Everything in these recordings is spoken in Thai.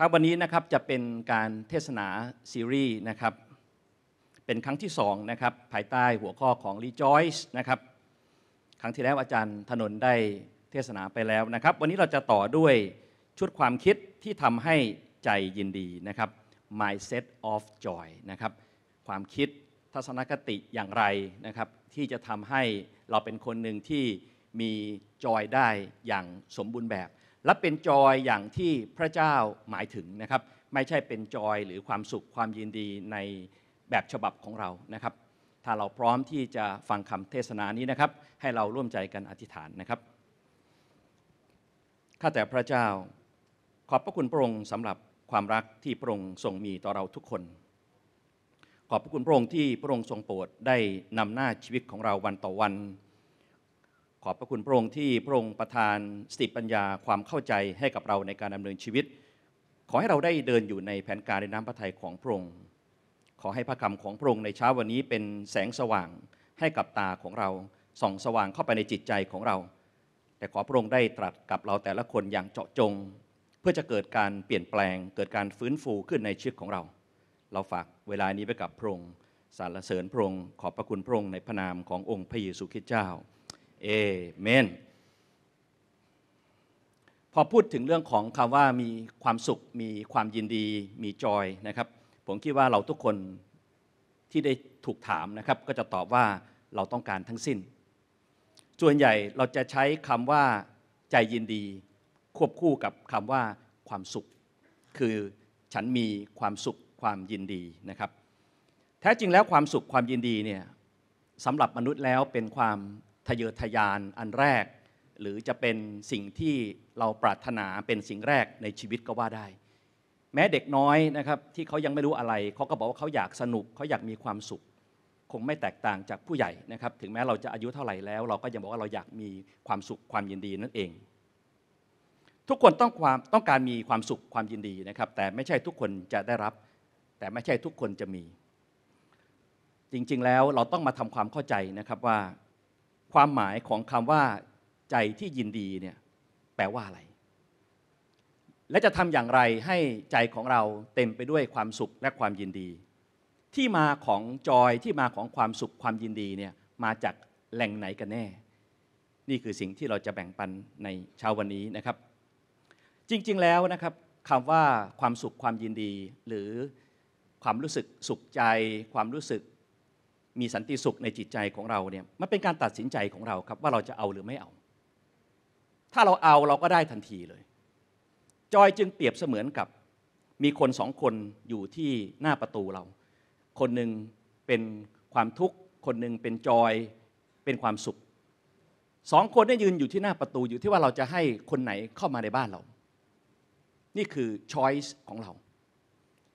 ช้าวันนี้นะครับจะเป็นการเทศนาซีรีส์นะครับเป็นครั้งที่2นะครับภายใต้หัวข้อของ Rejoice นะครับครั้งที่แล้วอาจารย์ถนนได้เทศนาไปแล้วนะครับ วันนี้เราจะต่อด้วยชุดความคิดที่ทำให้ใจยินดีนะครับ mindset of joy นะครับความคิดทัศนคติอย่างไรนะครับที่จะทำให้เราเป็นคนหนึ่งที่มีจอยได้อย่างสมบูรณ์แบบและเป็นจอยอย่างที่พระเจ้าหมายถึงนะครับ ไม่ใช่เป็นจอยหรือความสุขความยินดีในแบบฉบับของเรานะครับ ถ้าเราพร้อมที่จะฟังคำเทศนานี้นะครับ ให้เราร่วมใจกันอธิษฐานนะครับข้าแต่พระเจ้าขอบพระคุณพระองค์สำหรับความรักที่พระองค์ทรงมีต่อเราทุกคน ขอบพระคุณพระองค์ที่พระองค์ทรงโปรดได้นำหน้าชีวิตของเราวันต่อวันขอบพระคุณพระองค์ที่พระองค์ประทานสติปัญญาความเข้าใจให้กับเราในการดำเนินชีวิต ขอให้เราได้เดินอยู่ในแผนการในน้ำพระทัยของพระองค์ ขอให้พระคำของพระองค์ในเช้าวันนี้เป็นแสงสว่างให้กับตาของเราส่องสว่างเข้าไปในจิตใจของเรา แต่ขอพระองค์ได้ตรัสกับเราแต่ละคนอย่างเจาะจง เพื่อจะเกิดการเปลี่ยนแปลง เกิดการฟื้นฟูขึ้นในชีวิตของเรา เราฝากเวลานี้ไปกับพระองค์สรรเสริญพระองค์ขอบพระคุณพระองค์ในพระนามขององค์พระเยซูคริสต์เจ้าเอเมนพอพูดถึงเรื่องของคำว่ามีความสุข มีความยินดี มีจอยนะครับ ผมคิดว่าเราทุกคนที่ได้ถูกถามนะครับ ก็จะตอบว่าเราต้องการทั้งสิ้น ส่วนใหญ่เราจะใช้คำว่าใจยินดี ควบคู่กับคำว่าความสุข คือฉันมีความสุขความยินดีนะครับ แท้จริงแล้วความสุขความยินดีเนี่ยสำหรับมนุษย์แล้วเป็นความทะเยอทะยานอันแรก หรือจะเป็นสิ่งที่เราปรารถนาเป็นสิ่งแรกในชีวิตก็ว่าได้ แม้เด็กน้อยนะครับที่เขายังไม่รู้อะไรเขาก็บอกว่าเขาอยากสนุกเขาอยากมีความสุข คงไม่แตกต่างจากผู้ใหญ่นะครับ ถึงแม้เราจะอายุเท่าไหร่แล้ว เราก็ยังบอกว่าเราอยากมีความสุขความยินดีนั่นเอง ทุกคนต้องความต้องการมีความสุขความยินดีนะครับ แต่ไม่ใช่ทุกคนจะได้รับ แต่ไม่ใช่ทุกคนจะมี จริงๆแล้วเราต้องมาทำความเข้าใจนะครับว่าความหมายของคำว่า ใจที่ยินดีเนี่ยแปลว่าอะไร และจะทำอย่างไรให้ใจของเราเต็มไปด้วยความสุขและความยินดี ที่มาของจอยที่มาของความสุขความยินดีเนี่ยมาจากแหล่งไหนกันแน่ นี่คือสิ่งที่เราจะแบ่งปันในเช้าวันนี้นะครับ จริง ๆ แล้วนะครับคำว่าความสุขความยินดี หรือความรู้สึกสุขใจ ความรู้สึกมีสันติสุขในจิตใจของเราเนี่ยมันเป็นการตัดสินใจของเราครับ ว่าเราจะเอาหรือไม่เอา ถ้าเราเอาเราก็ได้ทันทีเลย จอยจึงเปรียบเสมือนกับ มีคนสองคนอยู่ที่หน้าประตูเรา คนหนึ่งเป็นความทุกข์ คนหนึ่งเป็นจอยเป็นความสุขสองคนได้ยืนอยู่ที่หน้าประตูอยู่ที่ว่าเราจะให้คนไหนเข้ามาในบ้านเรา นี่คือช h อยส์ของเรา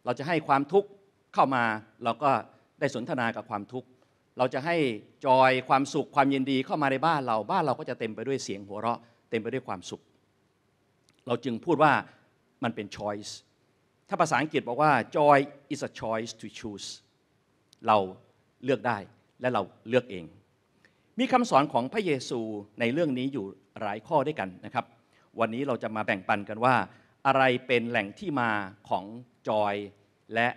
เราจะให้ความทุกข์เข้ามาเราก็ได้สนทนากับความทุกข์เราจะให้จอยความสุขความยินดีเข้ามาในบ้านเราบ้านเราก็จะเต็มไปด้วยเสียงหัวเราะเต็มไปด้วยความสุข เราจึงพูดว่ามันเป็น choice ถ้าภาษาอังกฤษบอกว่า joy is a choice to choose เราเลือกได้ และเราเลือกเอง มีคำสอนของพระเยซูในเรื่องนี้อยู่หลายข้อด้วยกันนะครับ วันนี้เราจะมาแบ่งปันกันว่าอะไรเป็นแหล่งที่มาของจอยและ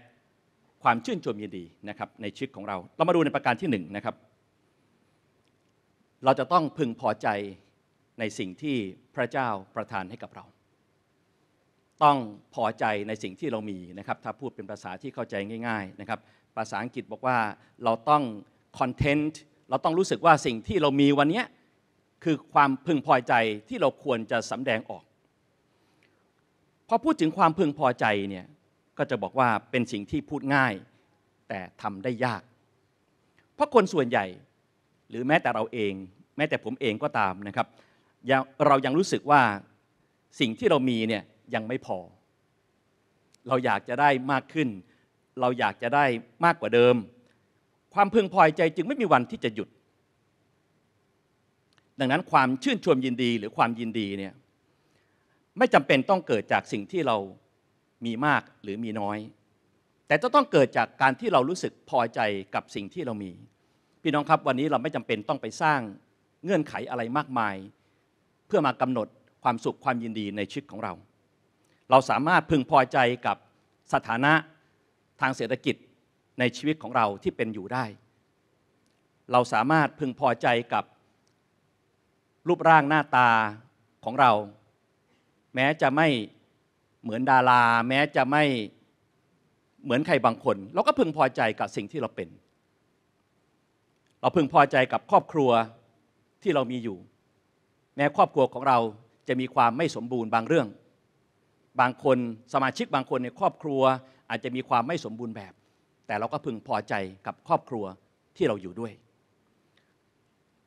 ความชื่นชมยินดีนะครับในชีวิตของเรา เรามาดูในประการที่1นนะครับ เราจะต้องพึงพอใจในสิ่งที่พระเจ้าประทานให้กับเรา ต้องพอใจในสิ่งที่เรามีนะครับ ถ้าพูดเป็นภาษาที่เข้าใจง่าย ๆนะครับ ภาษาอังกฤษบอกว่าเราต้อง content เราต้องรู้สึกว่าสิ่งที่เรามีวันนี้ คือความพึงพอใจที่เราควรจะสำแดงออก พอพูดถึงความพึงพอใจเนี่ยก็จะบอกว่าเป็นสิ่งที่พูดง่ายแต่ทำได้ยาก เพราะคนส่วนใหญ่หรือแม้แต่เราเอง แม้แต่ผมเองก็ตามนะครับ เรายังรู้สึกว่าสิ่งที่เรามีเนี่ยยังไม่พอ เราอยากจะได้มากขึ้น เราอยากจะได้มากกว่าเดิม ความพึงพอใจจึงไม่มีวันที่จะหยุด ดังนั้นความชื่นชมยินดีหรือความยินดีเนี่ยไม่จำเป็นต้องเกิดจากสิ่งที่เรามีมากหรือมีน้อย แต่จะต้องเกิดจากการที่เรารู้สึกพอใจกับสิ่งที่เรามี พี่น้องครับวันนี้เราไม่จำเป็นต้องไปสร้างเงื่อนไขอะไรมากมาย เพื่อมากำหนดความสุขความยินดีในชีวิตของเรา เราสามารถพึงพอใจกับสถานะทางเศรษฐกิจในชีวิตของเราที่เป็นอยู่ได้ เราสามารถพึงพอใจกับ รูปร่างหน้าตาของเรา แม้จะไม่เหมือนดาราแม้จะไม่เหมือนใครบางคนเราก็พึงพอใจกับสิ่งที่เราเป็น เราพึงพอใจกับครอบครัวที่เรามีอยู่ แม้ครอบครัวของเราจะมีความไม่สมบูรณ์ บางเรื่อง บางคนสมาชิกบางคนในครอบครัวอาจจะมีความไม่สมบูรณ์แบบ แต่เราก็พึงพอใจกับครอบครัวที่เราอยู่ด้วย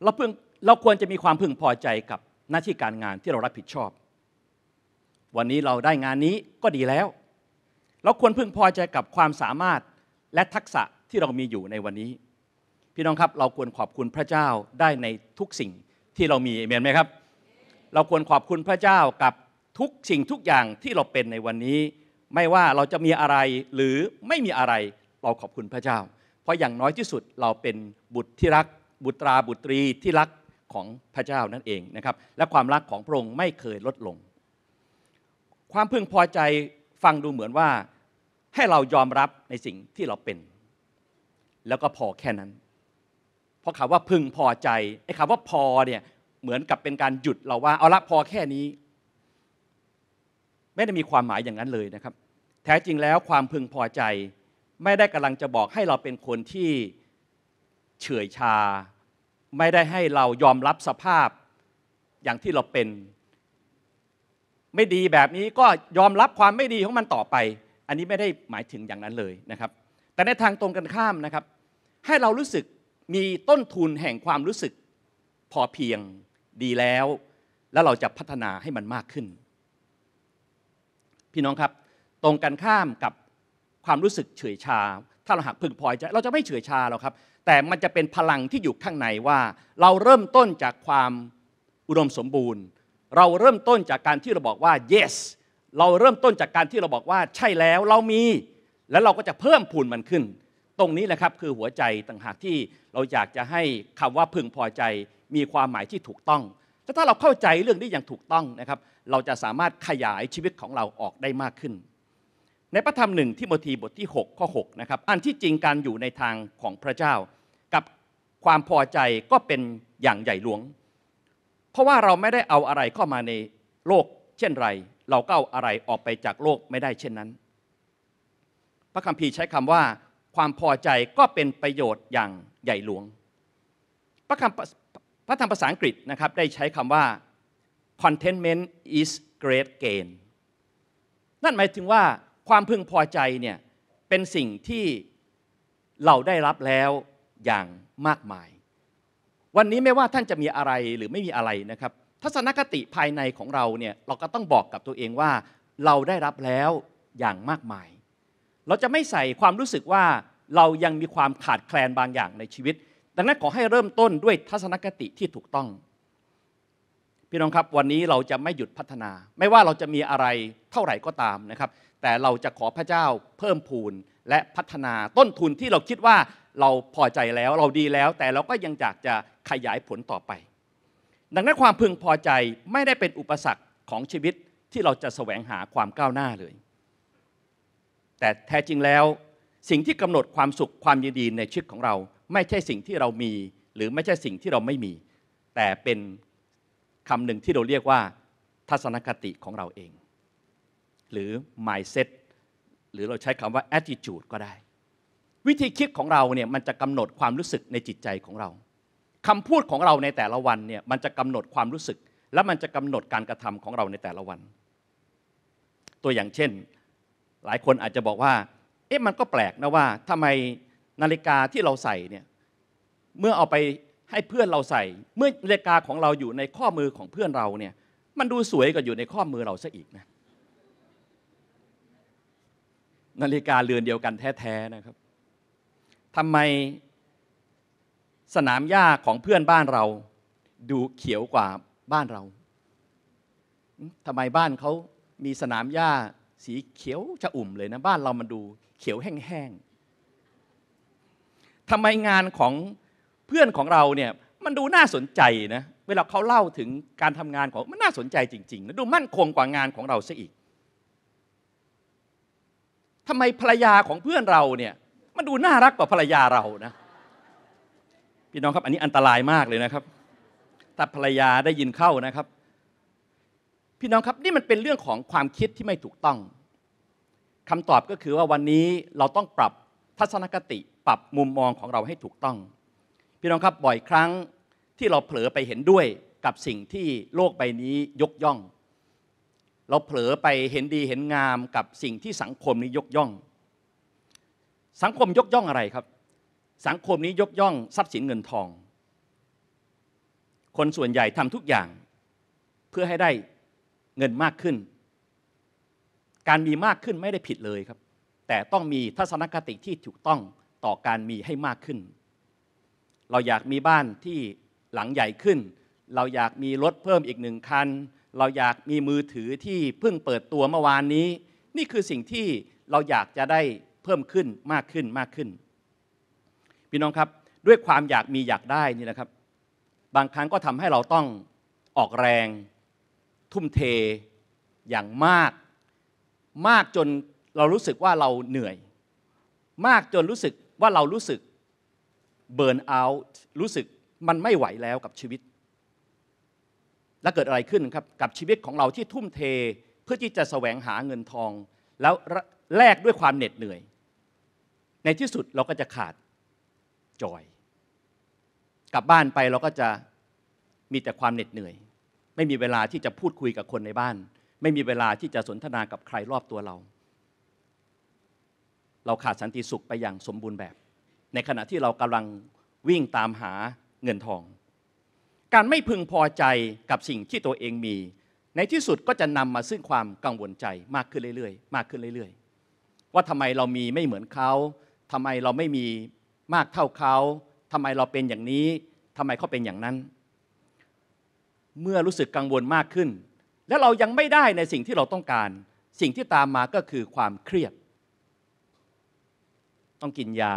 เราพึงเราควรจะมีความพึงพอใจกับหน้าที่การงานที่เรารับผิดชอบวันนี้เราได้งานนี้ก็ดีแล้ว เราควรพึงพอใจกับความสามารถและทักษะที่เรามีอยู่ในวันนี้ พี่น้องครับเราควรขอบคุณพระเจ้าได้ในทุกสิ่งที่เรามี เอเมนไหมครับ เราควรขอบคุณพระเจ้ากับทุกสิ่งทุกอย่างที่เราเป็นในวันนี้ ไม่ว่าเราจะมีอะไรหรือไม่มีอะไรเราขอบคุณพระเจ้า เพราะอย่างน้อยที่สุดเราเป็นบุตรที่รักบุตราบุตรีที่รักของพระเจ้านั่นเองนะครับ และความรักของพระองค์ไม่เคยลดลงความพึงพอใจฟังดูเหมือนว่าให้เรายอมรับในสิ่งที่เราเป็น แล้วก็พอแค่นั้น เพราะคำว่าพึงพอใจไอ้คำว่าพอเนี่ยเหมือนกับเป็นการหยุดเราว่าเอาละพอแค่นี้ ไม่ได้มีความหมายอย่างนั้นเลยนะครับ แท้จริงแล้วความพึงพอใจ ไม่ได้กำลังจะบอกให้เราเป็นคนที่เฉื่อยชา ไม่ได้ให้เรายอมรับสภาพอย่างที่เราเป็นไม่ดีแบบนี้ก็ยอมรับความไม่ดีของมันต่อไป อันนี้ไม่ได้หมายถึงอย่างนั้นเลยนะครับ แต่ในทางตรงกันข้ามนะครับ ให้เรารู้สึกมีต้นทุนแห่งความรู้สึกพอเพียงดีแล้ว แล้วเราจะพัฒนาให้มันมากขึ้น พี่น้องครับ ตรงกันข้ามกับความรู้สึกเฉยชา ถ้าเราหักพึงพอใจเราจะไม่เฉยชาหรอกครับ แต่มันจะเป็นพลังที่อยู่ข้างในว่า เราเริ่มต้นจากความอุดมสมบูรณ์เราเริ่มต้นจากการที่เราบอกว่า yes เราเริ่มต้นจากการที่เราบอกว่า ใช่แล้วเรามี แล้วเราก็จะเพิ่มพูนมันขึ้น ตรงนี้แหละครับคือหัวใจต่างหากที่เราอยากจะให้คำว่าพึงพอใจมีความหมายที่ถูกต้อง ถ้าเราเข้าใจเรื่องนี้อย่างถูกต้องนะครับ เราจะสามารถขยายชีวิตของเราออกได้มากขึ้น ในพระธรรมหนึ่งที่โมธีบทที่6ข้อ6นะครับอันที่จริงการอยู่ในทางของพระเจ้า กับความพอใจก็เป็นอย่างใหญ่หลวงราะว่าเราไม่ได้เอาอะไรเข้ามาในโลกเช่นไร เราก็เอาอะไรออกไปจากโลกไม่ได้เช่นนั้น พระคัมภีร์ใช้คำว่า ความพอใจก็เป็นประโยชน์อย่างใหญ่หลวง พระคำพระธรรมภาษาอังกฤษนะครับได้ใช้คำว่า contentment is great gain นั่นหมายถึงว่าความพึงพอใจเนี่ย เป็นสิ่งที่เราได้รับแล้วอย่างมากมายวันนี้ไม่ว่าท่านจะมีอะไรหรือไม่มีอะไรนะครับ ทัศนคติภายในของเราเนี่ย เราก็ต้องบอกกับตัวเองว่าเราได้รับแล้วอย่างมากมาย เราจะไม่ใส่ความรู้สึกว่าเรายังมีความขาดแคลนบางอย่างในชีวิตดังนั้นขอให้เริ่มต้นด้วยทัศนคติที่ถูกต้อง พี่น้องครับวันนี้เราจะไม่หยุดพัฒนา ไม่ว่าเราจะมีอะไรเท่าไหร่ก็ตามนะครับ แต่เราจะขอพระเจ้าเพิ่มพูน และพัฒนาต้นทุนที่เราคิดว่าเราพอใจแล้วเราดีแล้วแต่เราก็ยังอยากจะขยายผลต่อไป ดังนั้นความพึงพอใจไม่ได้เป็นอุปสรรคของชีวิตที่เราจะแสวงหาความก้าวหน้าเลย แต่แท้จริงแล้วสิ่งที่กำหนดความสุขความยินดีในชีวิตของเรา ไม่ใช่สิ่งที่เรามีหรือไม่ใช่สิ่งที่เราไม่มี แต่เป็นคำหนึ่งที่เราเรียกว่า ทัศนคติของเราเอง หรือ mindset หรือเราใช้คำว่า attitude ก็ได้ วิธีคิดของเราเนี่ยมันจะกำหนดความรู้สึกในจิตใจของเราคำพูดของเราในแต่ละวันเนี่ยมันจะกำหนดความรู้สึก และมันจะกำหนดการกระทำของเราในแต่ละวัน ตัวอย่างเช่นหลายคนอาจจะบอกว่าเอ๊ะมันก็แปลกนะว่าทำไมนาฬิกาที่เราใส่เนี่ยเมื่อเอาไปให้เพื่อนเราใส่ เมื่อนาฬิกาของเราอยู่ในข้อมือของเพื่อนเราเนี่ยมันดูสวยกว่าอยู่ในข้อมือเราซะอีกนะนาฬิกาเรือนเดียวกันแท้ๆนะครับทำไมสนามหญ้าของเพื่อนบ้านเราดูเขียวกว่าบ้านเรา ทำไมบ้านเขามีสนามหญ้าสีเขียวจะอุ่มเลยนะบ้านเรามันดูเขียวแห้งๆทำไมงานของเพื่อนของเราเนี่ยมันดูน่าสนใจนะเวลาเขาเล่าถึงการทำงานของมันน่าสนใจจริงๆนะดูมั่นคงกว่างานของเราซะอีก ทำไมภรรยาของเพื่อนเราเนี่ยมันดูน่ารักกว่าภรรยาเรานะพี่น้องครับ อันนี้อันตรายมากเลยนะครับถ้าภรรยาได้ยินเข้านะครับ พี่น้องครับนี่มันเป็นเรื่องของความคิดที่ไม่ถูกต้อง คำตอบก็คือว่าวันนี้เราต้องปรับทัศนคติปรับมุมมองของเราให้ถูกต้อง พี่น้องครับ บ่อยครั้งที่เราเผลอไปเห็นด้วยกับสิ่งที่โลกใบนี้ยกย่อง เราเผลอไปเห็นดีเห็นงาม กับสิ่งที่สังคมนี้ยกย่อง สังคมยกย่องอะไรครับสังคมนี้ยกย่องทรัพย์สินเงินทอง คนส่วนใหญ่ทำทุกอย่างเพื่อให้ได้เงินมากขึ้น การมีมากขึ้นไม่ได้ผิดเลยครับ แต่ต้องมีทัศนคติที่ถูกต้องต่อการมีให้มากขึ้น เราอยากมีบ้านที่หลังใหญ่ขึ้น เราอยากมีรถเพิ่มอีกหนึ่งคัน เราอยากมีมือถือที่เพิ่งเปิดตัวเมื่อวานนี้ นี่คือสิ่งที่เราอยากจะได้เพิ่มขึ้นมากขึ้นมากขึ้นนพี่น้องครับ ด้วยความอยากมีอยากได้นี่นะครับ บางครั้งก็ทำให้เราต้องออกแรง ทุ่มเทอย่างมาก มากจนเรารู้สึกว่าเราเหนื่อย มากจนรู้สึกว่าเรารู้สึกเบิร์นเอาท์รู้สึกมันไม่ไหวแล้วกับชีวิต และเกิดอะไรขึ้นครับกับชีวิตของเราที่ทุ่มเทเพื่อที่จะแสวงหาเงินทอง แล้วแลกด้วยความเหน็ดเหนื่อย ในที่สุดเราก็จะขาดจอยกลับบ้านไปเราก็จะมีแต่ความเหน็ดเหนื่อย ไม่มีเวลาที่จะพูดคุยกับคนในบ้าน ไม่มีเวลาที่จะสนทนากับใครรอบตัวเรา เราขาดสันติสุขไปอย่างสมบูรณ์แบบ ในขณะที่เรากำลังวิ่งตามหาเงินทอง การไม่พึงพอใจกับสิ่งที่ตัวเองมี ในที่สุดก็จะนำมาซึ่งความกังวลใจมากขึ้นเรื่อย ๆ มากขึ้นเรื่อย ๆ ว่าทำไมเรามีไม่เหมือนเขาทำไมเราไม่มีมากเท่าเขาทำไมเราเป็นอย่างนี้ ทำไมเขาเป็นอย่างนั้น เมื่อรู้สึกกังวลมากขึ้น และเรายังไม่ได้ในสิ่งที่เราต้องการ สิ่งที่ตามมาก็คือความเครียด ต้องกินยา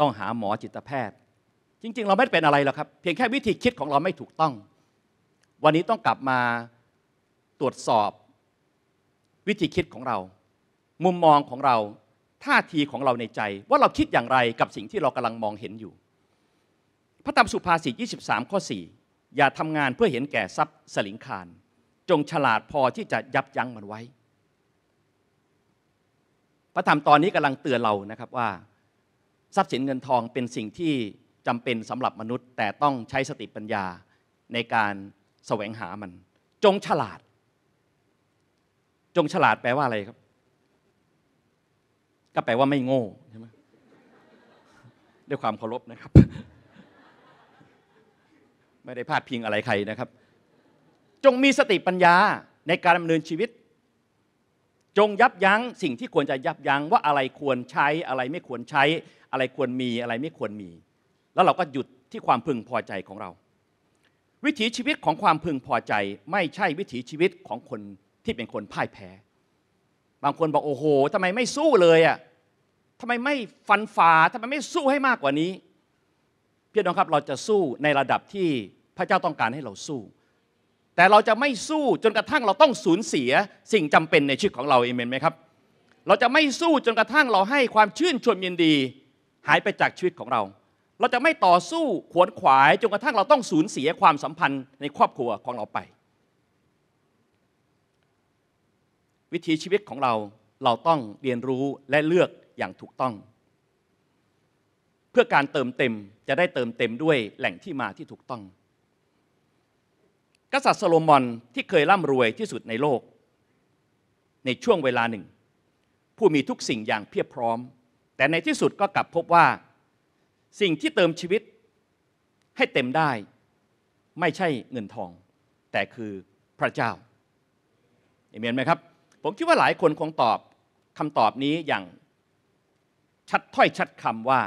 ต้องหาหมอจิตแพทย์ จริงๆ เราไม่เป็นอะไรหรอกครับ เพียงแค่วิธีคิดของเราไม่ถูกต้อง วันนี้ต้องกลับมาตรวจสอบวิธีคิดของเรา มุมมองของเราท่าทีของเราในใจว่าเราคิดอย่างไรกับสิ่งที่เรากำลังมองเห็นอยู่ พระธรรมสุภาษิต23ข้อ4อย่าทำงานเพื่อเห็นแก่ทรัพย์สลิงคาร จงฉลาดพอที่จะยับยั้งมันไว้ พระธรรมตอนนี้กำลังเตือนเรานะครับว่าทรัพย์สินเงินทองเป็นสิ่งที่จำเป็นสำหรับมนุษย์ แต่ต้องใช้สติปัญญาในการแสวงหามัน จงฉลาด จงฉลาดแปลว่าอะไรครับก็แปลว่าไม่โง่ใช่ไหมด้วยความเคารพนะครับ ไม่ได้พลาดพิงอะไรใครนะครับ จงมีสติปัญญาในการดำเนินชีวิต จงยับยั้ง สิ่งที่ควรจะยับยั้ง ว่าอะไรควรใช้ อะไรไม่ควรใช้ อะไรควรมีอะไรไม่ควรมี แล้วเราก็หยุดที่ความพึงพอใจของเรา วิถีชีวิตของความพึงพอใจ ไม่ใช่วิถีชีวิตของคนที่เป็นคนพ่ายแพ้บางคนบอกโอ้โหทำไมไม่สู้เลย อ่ะทำไมไม่ฟันฝ่าทำไมไม่สู้ให้มากกว่านี้ พี่น้องครับเราจะสู้ในระดับที่พระเจ้าต้องการให้เราสู้ แต่เราจะไม่สู้จนกระทั่งเราต้องสูญเสียสิ่งจำเป็นในชีวิตของเราเอเมนไหมครับเราจะไม่สู้จนกระทั่งเราให้ความชื่นชมยินดีหายไปจากชีวิตของเรา เราจะไม่ต่อสู้ขวนขวายจนกระทั่งเราต้องสูญเสียความสัมพันธ์ในครอบครัวของเราไปวิถีชีวิตของเราเราต้องเรียนรู้และเลือกอย่างถูกต้อง เพื่อการเติมเต็มจะได้เติมเต็มด้วยแหล่งที่มาที่ถูกต้อง กษัตริย์โซโลมอนที่เคยร่ำรวยที่สุดในโลก ในช่วงเวลาหนึ่ง ผู้มีทุกสิ่งอย่างเพียบพร้อม แต่ในที่สุดก็กลับพบว่า สิ่งที่เติมชีวิตให้เต็มได้ ไม่ใช่เงินทอง แต่คือพระเจ้าเอเมนไหมครับผมคิดว่าหลายคนคงตอบคำตอบนี้อย่าง ชัดถ้อยชัดคำว่า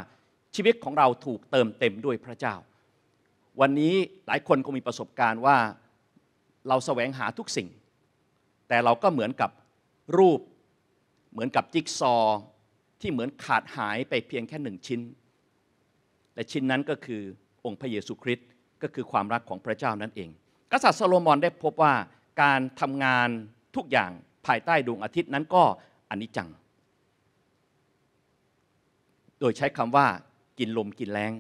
ชีวิตของเราถูกเติมเต็มด้วยพระเจ้า วันนี้หลายคนคงมีประสบการณ์ว่าเราแสวงหาทุกสิ่ง แต่เราก็เหมือนกับรูป เหมือนกับจิ๊กซอที่เหมือนขาดหายไปเพียงแค่หนึ่งชิ้น และชิ้นนั้นก็คือองค์พระเยซูคริสต์ก็คือความรักของพระเจ้านั่นเอง กษัตริย์ซโลมอนได้พบว่าการทำงานทุกอย่างภายใต้ดวงอาทิตย์นั้นก็อนิจจัง โดยใช้คำว่า กินลมกินแรง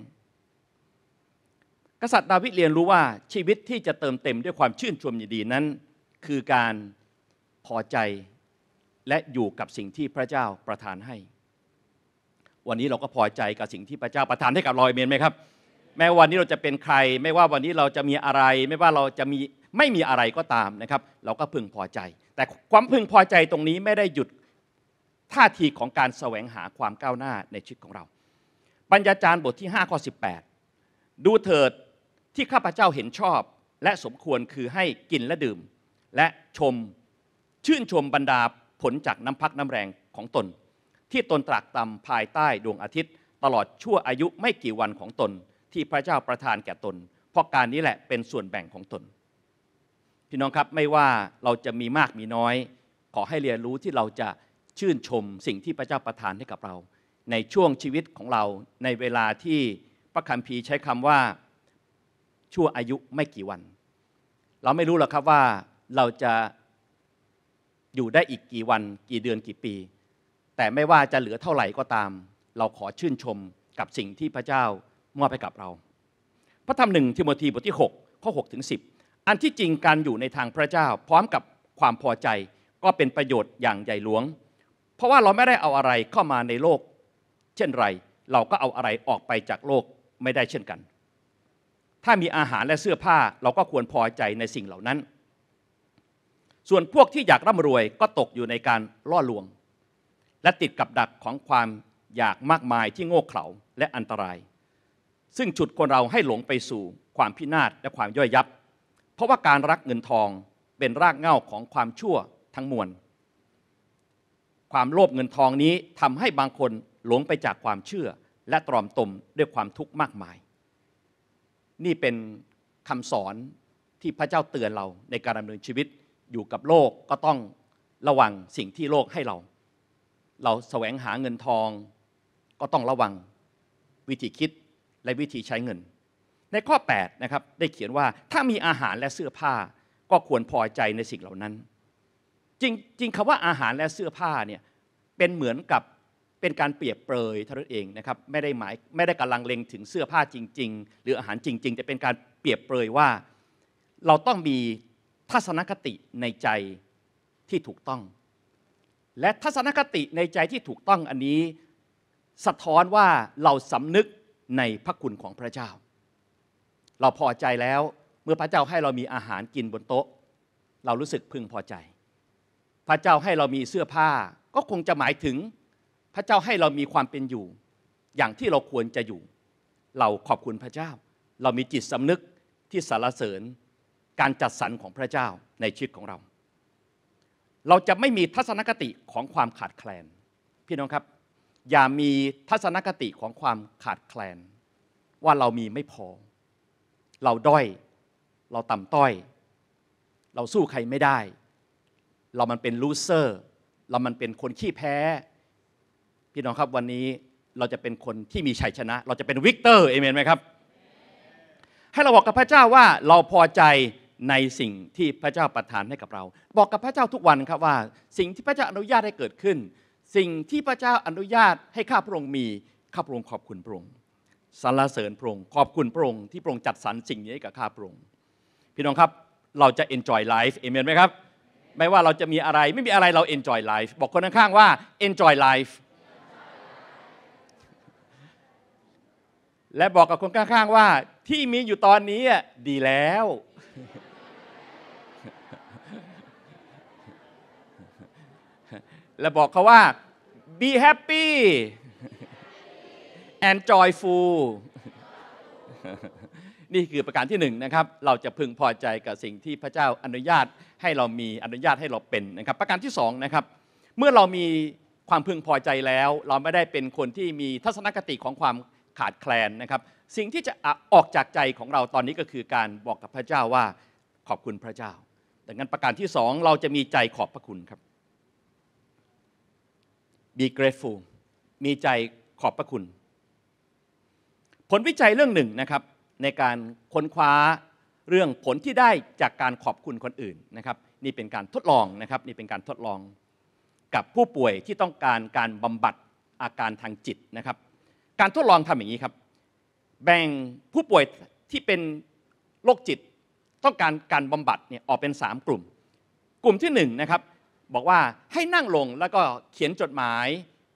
กษัตริย์ดาวิดเรียนรู้ว่าชีวิตที่จะเติมเต็ม ด้วยความชื่นชมยินดีนั้น คือการพอใจและอยู่กับสิ่งที่พระเจ้าประทานให้ วันนี้เราก็พอใจกับสิ่งที่พระเจ้าประทานให้กับเราเมนไหมครับ แม้วันนี้เราจะเป็นใครไม่ว่าวันนี้เราจะมีอะไร ไม่ว่าเราจะมีไม่มีอะไรก็ตามนะครับ เราก็พึงพอใจแต่ความพึงพอใจตรงนี้ไม่ได้หยุดท่าทีของการแสวงหาความก้าวหน้าในชีวิตของเรา ปัญญาจารย์บทที่ 5ข้อ18 ดูเถิดที่ข้าพเจ้าเห็นชอบและสมควรคือให้กินและดื่ม และชมชื่นชมบรรดาผลจากน้ำพักน้ำแรงของตน ที่ตนตรากตำภายใต้ดวงอาทิตย์ ตลอดชั่วอายุไม่กี่วันของตนที่พระเจ้าประทานแก่ตน เพราะการนี้แหละเป็นส่วนแบ่งของตนพี่น้องครับไม่ว่าเราจะมีมากมีน้อย ขอให้เรียนรู้ที่เราจะชื่นชมสิ่งที่พระเจ้าประทานให้กับเรา ในช่วงชีวิตของเราในเวลาที่พระคัมภีร์ใช้คำว่าชั่วอายุไม่กี่วัน เราไม่รู้หรอกครับว่าเราจะอยู่ได้อีกกี่วันกี่เดือนกี่ปี แต่ไม่ว่าจะเหลือเท่าไหร่ก็ตาม เราขอชื่นชมกับสิ่งที่พระเจ้ามอบให้กับเรา พระธรรมหนึ่งทิโมธีบทที่6ข้อ6ถึง10อันที่จริงการอยู่ในทางพระเจ้า พร้อมกับความพอใจก็เป็นประโยชน์อย่างใหญ่หลวง เพราะว่าเราไม่ได้เอาอะไรเข้ามาในโลก เช่นไรเราก็เอาอะไรออกไปจากโลกไม่ได้เช่นกัน ถ้ามีอาหารและเสื้อผ้าเราก็ควรพอใจในสิ่งเหล่านั้น ส่วนพวกที่อยากร่ำรวยก็ตกอยู่ในการล่อลวง และติดกับดักของความอยากมากมายที่โง่เขลาและอันตราย ซึ่งฉุดคนเราให้หลงไปสู่ความพินาศและความย่อยยับเพราะว่าการรักเงินทองเป็นรากเหง้าของความชั่วทั้งมวล ความโลภเงินทองนี้ทำให้บางคนหลงไปจากความเชื่อและตรอมตมด้วยความทุกข์มากมาย นี่เป็นคำสอนที่พระเจ้าเตือนเราในการดำเนินชีวิตอยู่กับโลกก็ต้องระวังสิ่งที่โลกให้เรา เราแสวงหาเงินทอง ก็ต้องระวังวิธีคิดและวิธีใช้เงินในข้อ8นะครับ ได้เขียนว่าถ้ามีอาหารและเสื้อผ้า ก็ควรพอใจในสิ่งเหล่านั้น จริงจริงคำว่าอาหารและเสื้อผ้าเนี่ย เป็นเหมือนกับเป็นการเปรียบเปรยเท่านั้นเองนะครับ ไม่ได้หมาย ไม่ได้กำลังเล็งถึงเสื้อผ้าจริงๆ หรืออาหารจริงๆแต่เป็นการเปรียบเปรยว่า เราต้องมีทัศนคติในใจที่ถูกต้อง และทัศนคติในใจที่ถูกต้องอันนี้สะท้อนว่าเราสำนึกในพระคุณของพระเจ้าเราพอใจแล้วเมื่อพระเจ้าให้เรามีอาหารกินบนโต๊ะ เรารู้สึกพึงพอใจ พระเจ้าให้เรามีเสื้อผ้าก็คงจะหมายถึงพระเจ้าให้เรามีความเป็นอยู่ อย่างที่เราควรจะอยู่ เราขอบคุณพระเจ้า เรามีจิตสำนึกที่สารเสริญการจัดสรรของพระเจ้าในชีวิตของเรา เราจะไม่มีทัศนคติของความขาดแคลนพี่น้องครับ อย่ามีทัศนคติของความขาดแคลนว่าเรามีไม่พอเราด้อยเราต่ำต้อยเราสู้ใครไม่ได้ เรามันเป็นลูเซอร์ เรามันเป็นคนขี้แพ้ พี่น้องครับวันนี้เราจะเป็นคนที่มีชัยชนะ เราจะเป็นวิกเตอร์เอเมนไหมครับให้เราบอกกับพระเจ้าว่าเราพอใจในสิ่งที่พระเจ้าประทานให้กับเรา บอกกับพระเจ้าทุกวันครับว่า สิ่งที่พระเจ้าอนุญาตให้เกิดขึ้น สิ่งที่พระเจ้าอนุญาตให้ข้าพระองค์มีข้าพระองค์ขอบคุณพระองค์สรรเสริญพระองค์ขอบคุณพระองค์ที่พระองค์จัดสรรสิ่งนี้ให้กับข้าพระองค์พี่น้องครับเราจะ enjoy life เอเมนไหมครับ ไม่ว่าเราจะมีอะไรไม่มีอะไรเรา enjoy life บอกคนข้างๆว่า enjoy life และบอกกับคนข้างๆว่า ที่มีอยู่ตอนนี้ดีแล้ว และบอกเขาว่า be happy and joyful นี่คือประการที่หนึ่งนะครับเราจะพึงพอใจกับสิ่งที่พระเจ้าอนุญาตให้เรามีอนุญาตให้เราเป็นนะครับ ประการที่สองนะครับเมื่อเรามีความพึงพอใจแล้ว เราไม่ได้เป็นคนที่มีทัศนคติของความขาดแคลนนะครับ สิ่งที่จะออกจากใจของเราตอนนี้ก็คือการบอกกับพระเจ้าว่าขอบคุณพระเจ้าดังนั้นประการที่สองเราจะมีใจขอบพระคุณครับ be grateful มีใจขอบพระคุณผลวิจัยเรื่องหนึ่งนะครับ ในการค้นคว้าเรื่องผลที่ได้จากการขอบคุณคนอื่นนะครับนี่เป็นการทดลองนะครับ นี่เป็นการทดลองกับผู้ป่วยที่ต้องการการบำบัดอาการทางจิตนะครับ การทดลองทำอย่างนี้ครับ แบ่งผู้ป่วยที่เป็นโรคจิต ต้องการการบำบัดเนี่ยออกเป็น3กลุ่ม กลุ่มที่1นนะครับบอกว่าให้นั่งลงแล้วก็เขียนจดหมาย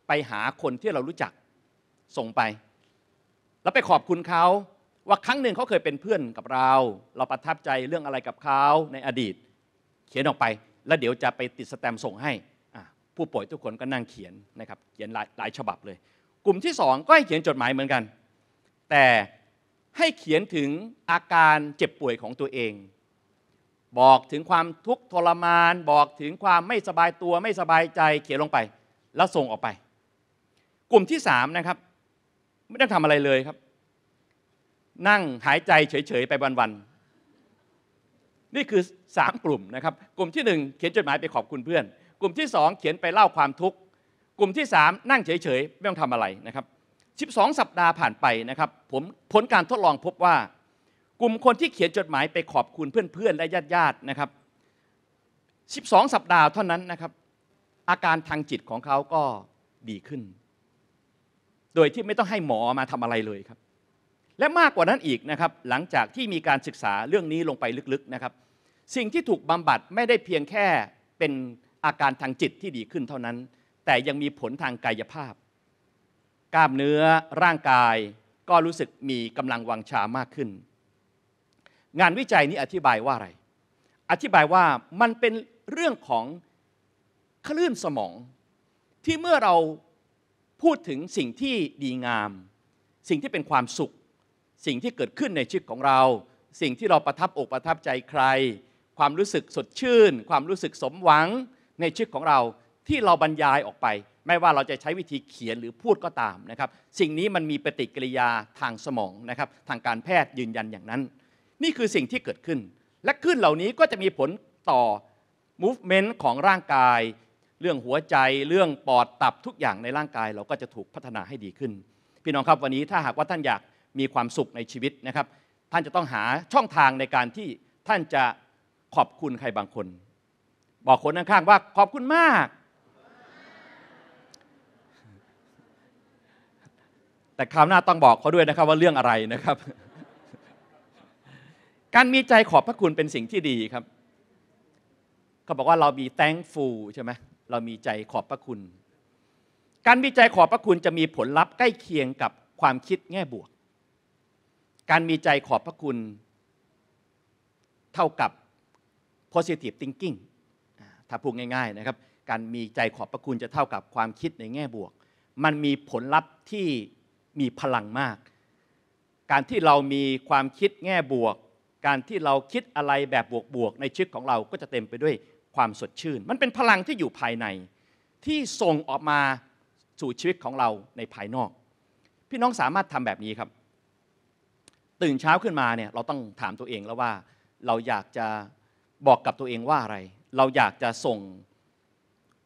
ไปหาคนที่เรารู้จักส่งไปแล้วไปขอบคุณเขาว่าครั้งหนึ่งเขาเคยเป็นเพื่อนกับเรา เราประทับใจเรื่องอะไรกับเขาในอดีต เขียนออกไปแล้วเดี๋ยวจะไปติดสแตมส่งให้ผู้ป่วยทุกคนก็นั่งเขียนนะครับเขียนหลายหลายฉบับเลย กลุ่มที่สองก็ให้เขียนจดหมายเหมือนกัน แต่ให้เขียนถึงอาการเจ็บป่วยของตัวเอง บอกถึงความทุกข์ทรมานบอกถึงความไม่สบายตัวไม่สบายใจ เขียนลงไป แล้วส่งออกไป กลุ่มที่3นะครับไม่ต้องทำอะไรเลยครับ นั่งหายใจเฉย ๆ ไปวัน ๆ นี่คือ3กลุ่มนะครับ กลุ่มที่ 1 เขียนจดหมายไปขอบคุณเพื่อน กลุ่มที่2เขียนไปเล่าความทุกข์กลุ่มที่3นั่งเฉย ๆ ไม่ต้องทำอะไรนะครับ 12 สัปดาห์ผ่านไปนะครับผม ผลการทดลองพบว่า กลุ่มคนที่เขียนจดหมายไปขอบคุณเพื่อนๆและญาติ ๆ นะครับ12 สัปดาห์เท่านั้นนะครับ อาการทางจิตของเขาก็ดีขึ้นดยที่ไม่ต้องให้หมอมาทำอะไรเลยครับ และมากกว่านั้นอีกนะครับ หลังจากที่มีการศึกษาเรื่องนี้ลงไปลึกๆนะครับ สิ่งที่ถูกบำบัดไม่ได้เพียงแค่เป็นอาการทางจิตที่ดีขึ้นเท่านั้น แต่ยังมีผลทางกายภาพ กล้ามเนื้อร่างกายก็รู้สึกมีกำลังวังชามากขึ้น งานวิจัยนี้อธิบายว่าอะไร อธิบายว่ามันเป็นเรื่องของคลื่นสมองที่เมื่อเราพูดถึงสิ่งที่ดีงาม สิ่งที่เป็นความสุข สิ่งที่เกิดขึ้นในชีวิตของเรา สิ่งที่เราประทับอกประทับใจใคร ความรู้สึกสดชื่น ความรู้สึกสมหวังในชีวิตของเราที่เราบรรยายออกไป ไม่ว่าเราจะใช้วิธีเขียนหรือพูดก็ตามนะครับ สิ่งนี้มันมีปฏิกิริยาทางสมองนะครับ ทางการแพทย์ยืนยันอย่างนั้น นี่คือสิ่งที่เกิดขึ้น และขึ้นเหล่านี้ก็จะมีผลต่อ movement ของร่างกายเรื่องหัวใจเรื่องปอดตับทุกอย่างในร่างกาย เราก็จะถูกพัฒนาให้ดีขึ้น พี่น้องครับวันนี้ถ้าหากว่าท่านอยากมีความสุขในชีวิตนะครับ ท่านจะต้องหาช่องทางในการที่ท่านจะขอบคุณใครบางคน บอกคนข้างๆว่า ขอบคุณมาก แต่คราวหน้าต้องบอกเขาด้วยนะครับ ว่าเรื่องอะไรนะครับ การมีใจขอบพระคุณเป็นสิ่งที่ดีครับเขาบอกว่าเรามี thankful ใช่ไหมเรามีใจขอบพระคุณ การมีใจขอบพระคุณจะมีผลลัพธ์ใกล้เคียงกับความคิดแง่บวก การมีใจขอบพระคุณเท่ากับ positive thinking ถ้าพูดง่าย ๆนะครับ การมีใจขอบพระคุณจะเท่ากับความคิดในแง่บวก มันมีผลลัพธ์ที่มีพลังมาก การที่เรามีความคิดแง่บวก การที่เราคิดอะไรแบบบวกๆในชีวิตของเราก็จะเต็มไปด้วยความสดชื่น มันเป็นพลังที่อยู่ภายในที่ส่งออกมาสู่ชีวิตของเราในภายนอก พี่น้องสามารถทำแบบนี้ครับ ตื่นเช้าขึ้นมาเนี่ย เราต้องถามตัวเองแล้วว่า เราอยากจะบอกกับตัวเองว่าอะไร เราอยากจะส่ง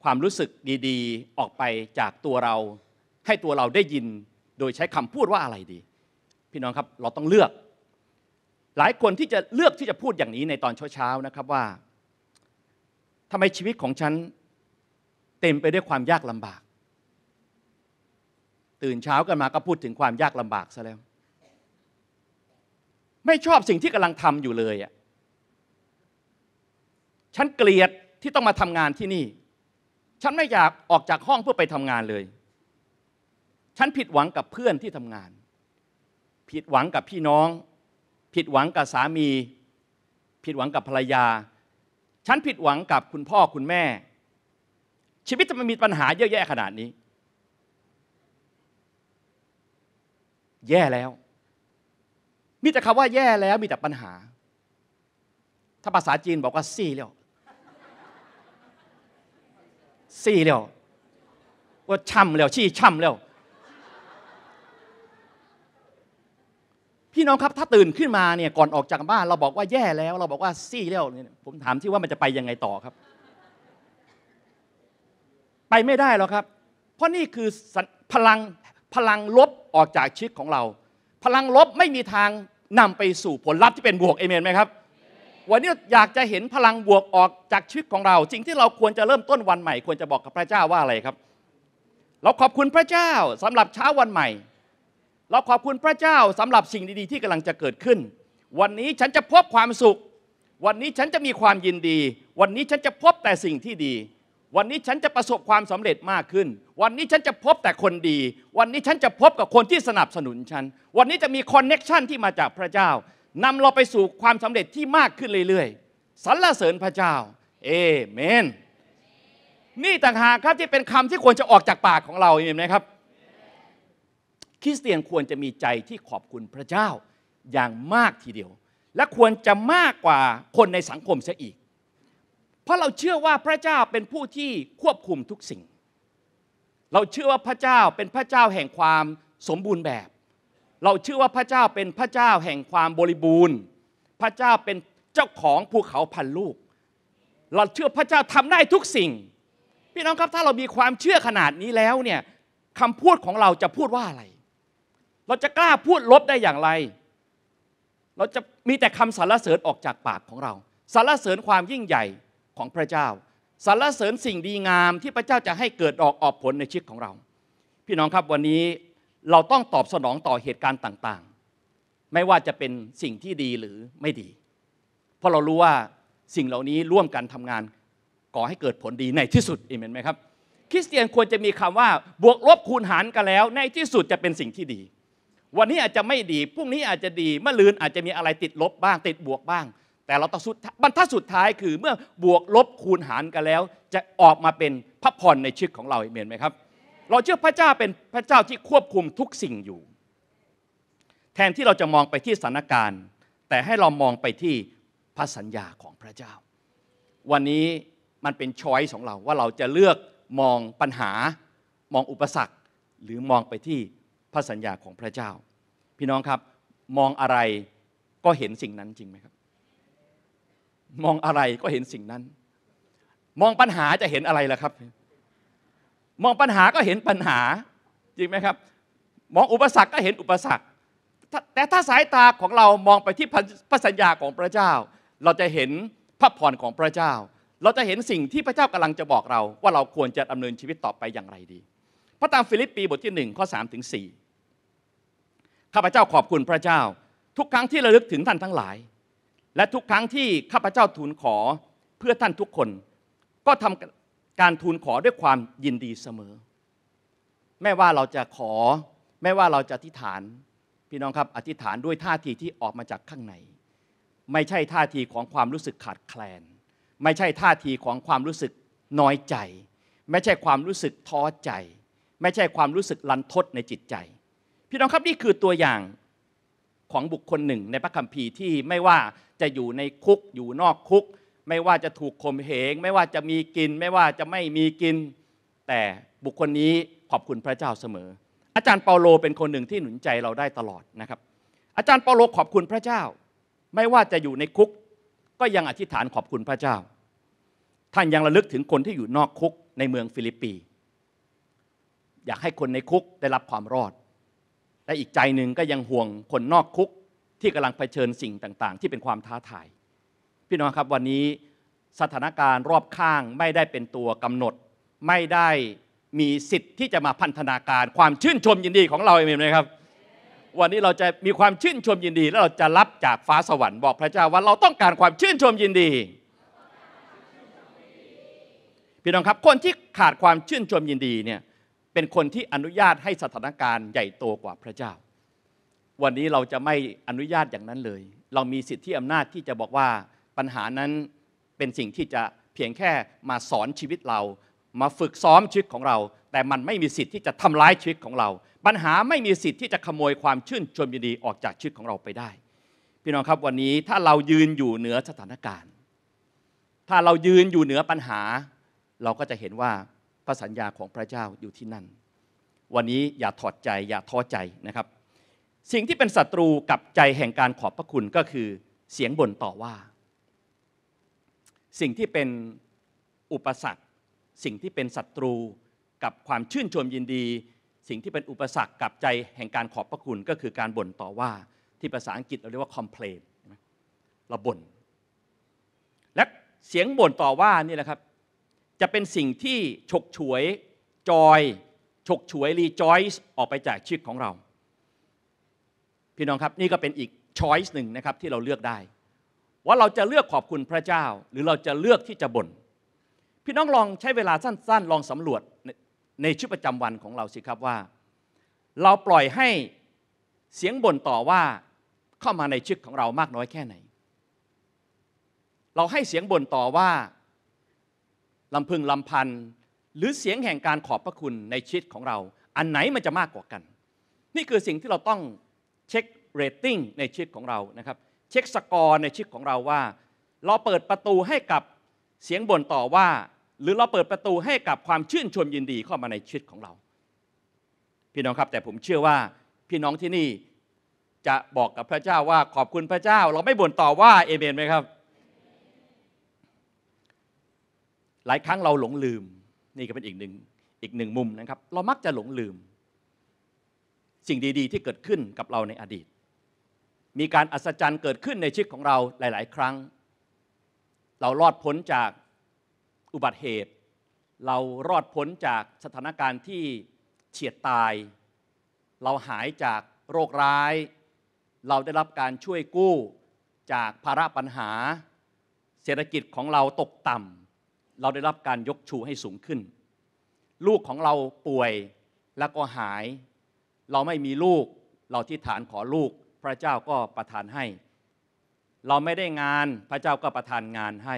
ความรู้สึกดีๆออกไปจากตัวเรา ให้ตัวเราได้ยินโดยใช้คำพูดว่าอะไรดี พี่น้องครับเราต้องเลือก หลายคนที่จะเลือกที่จะพูดอย่างนี้ในตอนเช้าๆนะครับว่าทำไมชีวิตของฉันเต็มไปด้วยความยากลำบาก ตื่นเช้ากันมาก็พูดถึงความยากลำบากซะแล้ว ไม่ชอบสิ่งที่กำลังทำอยู่เลยอ่ะฉันเกลียดที่ต้องมาทำงานที่นี่ ฉันไม่อยากออกจากห้องเพื่อไปทำงานเลย ฉันผิดหวังกับเพื่อนที่ทำงาน ผิดหวังกับพี่น้อง ผิดหวังกับสามี ผิดหวังกับภรรยาฉันผิดหวังกับคุณพ่อคุณแม่ ชีวิตจะมมีปัญหาเยอะแยะขนาดนี้ แย่แล้ว มีแต่คำว่าแย่แล้วมีแต่ปัญหา ถ้าภาษาจีนบอกว่า ซี่เลี้ยวซี่เลี้ยวว่าช่ำเลี้ยวชี่ช่ำเลี้ยวพี่น้องครับ ถ้าตื่นขึ้นมาเนี่ยก่อนออกจากบ้าน เราบอกว่าแย่แล้ว เราบอกว่า ซี่แล้วเนี่ยผมถามที่ว่ามันจะไปยังไงต่อครับ ไปไม่ได้หรอกครับ เพราะนี่คือพลังพลังลบออกจากชีวิตของเรา พลังลบไม่มีทางนำไปสู่ผลลัพธ์ที่เป็นบวกเอเมนไหมครับ วันนี้อยากจะเห็นพลังบวกออกจากชีวิตของเราสิ่งที่เราควรจะเริ่มต้นวันใหม่ควรจะบอกกับพระเจ้าว่าอะไรครับ เราขอบคุณพระเจ้าสำหรับเช้าวันใหม่เราขอบคุณพระเจ้าสำหรับสิ่งดีๆที่กำลังจะเกิดขึ้น วันนี้ฉันจะพบความสุข วันนี้ฉันจะมีความยินดี วันนี้ฉันจะพบแต่สิ่งที่ดี วันนี้ฉันจะประสบความสำเร็จมากขึ้น วันนี้ฉันจะพบแต่คนดี วันนี้ฉันจะพบกับคนที่สนับสนุนฉันวันนี้จะมีคอนเน็กชันที่มาจากพระเจ้านำเราไปสู่ความสำเร็จที่มากขึ้นเรื่อยๆสรรเสริญพระเจ้า เอเมนนี่ต่างหากครับที่เป็นคำที่ควรจะออกจากปากของเราเห็นไหมครับคริสเตียนควรจะมีใจที่ขอบคุณพระเจ้าอย่างมากทีเดียว และควรจะมากกว่าคนในสังคมเสียอีก เพราะเราเชื่อว่าพระเจ้าเป็นผู้ที่ควบคุมทุกสิ่ง เราเชื่อว่าพระเจ้าเป็นพระเจ้าแห่งความสมบูรณ์แบบ เราเชื่อว่าพระเจ้าเป็นพระเจ้าแห่งความบริบูรณ์ พระเจ้าเป็นเจ้าของภูเขาพันลูก เราเชื่อพระเจ้าทำได้ทุกสิ่ง พี่น้องครับถ้าเรามีความเชื่อขนาดนี้แล้วเนี่ยคำพูดของเราจะพูดว่าอะไรเราจะกล้าพูดลบได้อย่างไร เราจะมีแต่คำสรรเสริญออกจากปากของเรา สรรเสริญความยิ่งใหญ่ของพระเจ้า สรรเสริญสิ่งดีงามที่พระเจ้าจะให้เกิดออกออกผลในชีวิตของเรา พี่น้องครับวันนี้เราต้องตอบสนองต่อเหตุการณ์ต่างๆ ไม่ว่าจะเป็นสิ่งที่ดีหรือไม่ดี เพราะเรารู้ว่าสิ่งเหล่านี้ร่วมกันทำงานก่อให้เกิดผลดีในที่สุดเอเมนไหมครับ คริสเตียนควรจะมีคำว่า บวกลบคูณหารกันแล้ว ในที่สุดจะเป็นสิ่งที่ดีวันนี้อาจจะไม่ดี พรุ่งนี้อาจจะดีเมื่อลืน อาจจะมีอะไรติดลบบ้าง ติดบวกบ้าง แต่เราต้องสุดบรรทัดสุดท้ายคือเมื่อบวก ลบ คูณ หารกันแล้ว จะออกมาเป็นพระพรในชีวิตของเราเห็นไหมครับ เราเชื่อพระเจ้าเป็นพระเจ้าที่ควบคุมทุกสิ่งอยู่ แทนที่เราจะมองไปที่สถานการณ์ แต่ให้เรามองไปที่พระสัญญาของพระเจ้า วันนี้มันเป็นช้อยของเราว่าเราจะเลือกมองปัญหา มองอุปสรรค หรือมองไปที่พระสัญญาของพระเจ้า พี่น้องครับมองอะไรก็เห็นสิ่งนั้นจริงไหมครับ มองอะไรก็เห็นสิ่งนั้น มองปัญหาจะเห็นอะไรล่ะครับ มองปัญหาก็เห็นปัญหาจริงไหมครับ มองอุปสรรคก็เห็นอุปสรรค แต่ถ้าสายตาของเรามองไปที่พระสัญญาของพระเจ้า เราจะเห็นพระพรของพระเจ้า เราจะเห็นสิ่งที่พระเจ้ากำลังจะบอกเรา ว่าเราควรจะดำเนินชีวิตต่อไปอย่างไรดี พระตามฟิลิปปีบทที่1ข้อ3ถึง4ข้าพเจ้าขอบคุณพระเจ้าทุกครั้งที่ระลึกถึงท่านทั้งหลาย และทุกครั้งที่ข้าพเจ้าทูลขอเพื่อท่านทุกคน ก็ทำการทูลขอด้วยความยินดีเสมอ แม้ว่าเราจะขอแม้ว่าเราจะอธิษฐาน พี่น้องครับอธิษฐานด้วยท่าทีที่ออกมาจากข้างใน ไม่ใช่ท่าทีของความรู้สึกขาดแคลน ไม่ใช่ท่าทีของความรู้สึกน้อยใจ ไม่ใช่ความรู้สึกท้อใจ ไม่ใช่ความรู้สึกลันทดในจิตใจพี่น้องครับนี่คือตัวอย่างของบุคคลหนึ่งในพระคัมภีร์ที่ ไม่ว่าจะอยู่ในคุกอยู่นอกคุก ไม่ว่าจะถูกข่มเหงไม่ว่าจะมีกิน ไม่ว่าจะไม่มีกิน แต่บุคคลนี้ขอบคุณพระเจ้าเสมอ อาจารย์เปาโล เป็นคนหนึ่งที่หนุนใจเราได้ตลอดนะครับ อาจารย์เปาโลขอบคุณพระเจ้า ไม่ว่าจะอยู่ในคุก ก็ยังอธิษฐานขอบคุณพระเจ้า ท่านยังระลึกถึงคนที่อยู่นอกคุกในเมืองฟิลิปปีอยากให้คนในคุกได้รับความรอดและอีกใจหนึ่งก็ยังห่วงคนนอกคุกที่กำลังเผชิญสิ่งต่างๆ ที่เป็นความท้าทาย พี่น้องครับวันนี้สถานการณ์รอบข้างไม่ได้เป็นตัวกำหนด ไม่ได้มีสิทธิ์ที่จะมาพันธนาการความชื่นชมยินดีของเราเองไหมครับ วันนี้เราจะมีความชื่นชมยินดี แล้วเราจะรับจากฟ้าสวรรค์บอกพระเจ้าว่าเราต้องการความชื่นชมยินดี พี่น้องครับคนที่ขาดความชื่นชมยินดีเนี่ยเป็นคนที่อนุญาตให้สถานการณ์ใหญ่โตกว่าพระเจ้า วันนี้เราจะไม่อนุญาตอย่างนั้นเลย เรามีสิทธิอำนาจที่จะบอกว่าปัญหานั้นเป็นสิ่งที่จะเพียงแค่มาสอนชีวิตเรามาฝึกซ้อมชีวิตของเรา แต่มันไม่มีสิทธิ์ที่จะทำร้ายชีวิตของเรา ปัญหาไม่มีสิทธิ์ที่จะขโมยความชื่นชมยินดีออกจากชีวิตของเราไปได้ พี่น้องครับวันนี้ถ้าเรายืนอยู่เหนือสถานการณ์ ถ้าเรายืนอยู่เหนือปัญหา เราก็จะเห็นว่าพระสัญญาของพระเจ้าอยู่ที่นั่น วันนี้อย่าถอดใจอย่าท้อใจนะครับ สิ่งที่เป็นศัตรูกับใจแห่งการขอบพระคุณก็คือ เสียงบ่นต่อว่า สิ่งที่เป็นอุปสรรคสิ่งที่เป็นศัตรูกับความชื่น ชมยินดี สิ่งที่เป็นอุปสรรค กับใจแห่งการขอบพระคุณก็คือการบ่นต่อว่าที่ภาษาอังกฤษเราเรียกว่า complain เราบ่นและเสียงบ่นต่อว่านี่แหละครับจะเป็นสิ่งที่ฉกฉวย จอย ฉกฉวยรีจอยส์ออกไปจากชีวิตของเรา พี่น้องครับนี่ก็เป็นอีกช้อยส์หนึ่งนะครับที่เราเลือกได้ ว่าเราจะเลือกขอบคุณพระเจ้า หรือเราจะเลือกที่จะบน่นพี่น้องลองใช้เวลาสั้น ๆ ลองสำรวจในชีวิตประจำวันของเราสิครับว่า เราปล่อยให้เสียงบ่นต่อว่า เข้ามาในชีวิตของเรามากน้อยแค่ไหน เราให้เสียงบ่นต่อว่าลำพึงลำพันหรือเสียงแห่งการขอบพระคุณในชีวิตของเรา อันไหนมันจะมากกว่ากัน นี่คือสิ่งที่เราต้องเช็คเรตติ้งในชีวิตของเรานะครับ เช็คสกอร์ในชีวิตของเราว่า เราเปิดประตูให้กับเสียงบ่นต่อว่า หรือเราเปิดประตูให้กับความชื่นชมยินดีเข้ามาในชีวิตของเรา พี่น้องครับแต่ผมเชื่อว่าพี่น้องที่นี่จะบอกกับพระเจ้าว่าขอบคุณพระเจ้า เราไม่บ่นต่อว่าเอเมนไหมครับหลายครั้งเราหลงลืมนี่ก็เป็นอีกหนึ่งอีกหนึ่งมุมนะครับ เรามักจะหลงลืม สิ่งดีๆที่เกิดขึ้นกับเราในอดีต มีการอัศจรรย์เกิดขึ้นในชีวิตของเราหลาย ๆ ครั้ง เรารอดพ้นจากอุบัติเหตุ เรารอดพ้นจากสถานการณ์ที่เฉียดตาย เราหายจากโรคร้าย เราได้รับการช่วยกู้จากภาระปัญหา เศรษฐกิจของเราตกต่ำเราได้รับการยกชูให้สูงขึ้น ลูกของเราป่วยแล้วก็หาย เราไม่มีลูกเราที่ฐานขอลูกพระเจ้าก็ประทานให้ เราไม่ได้งานพระเจ้าก็ประทานงานให้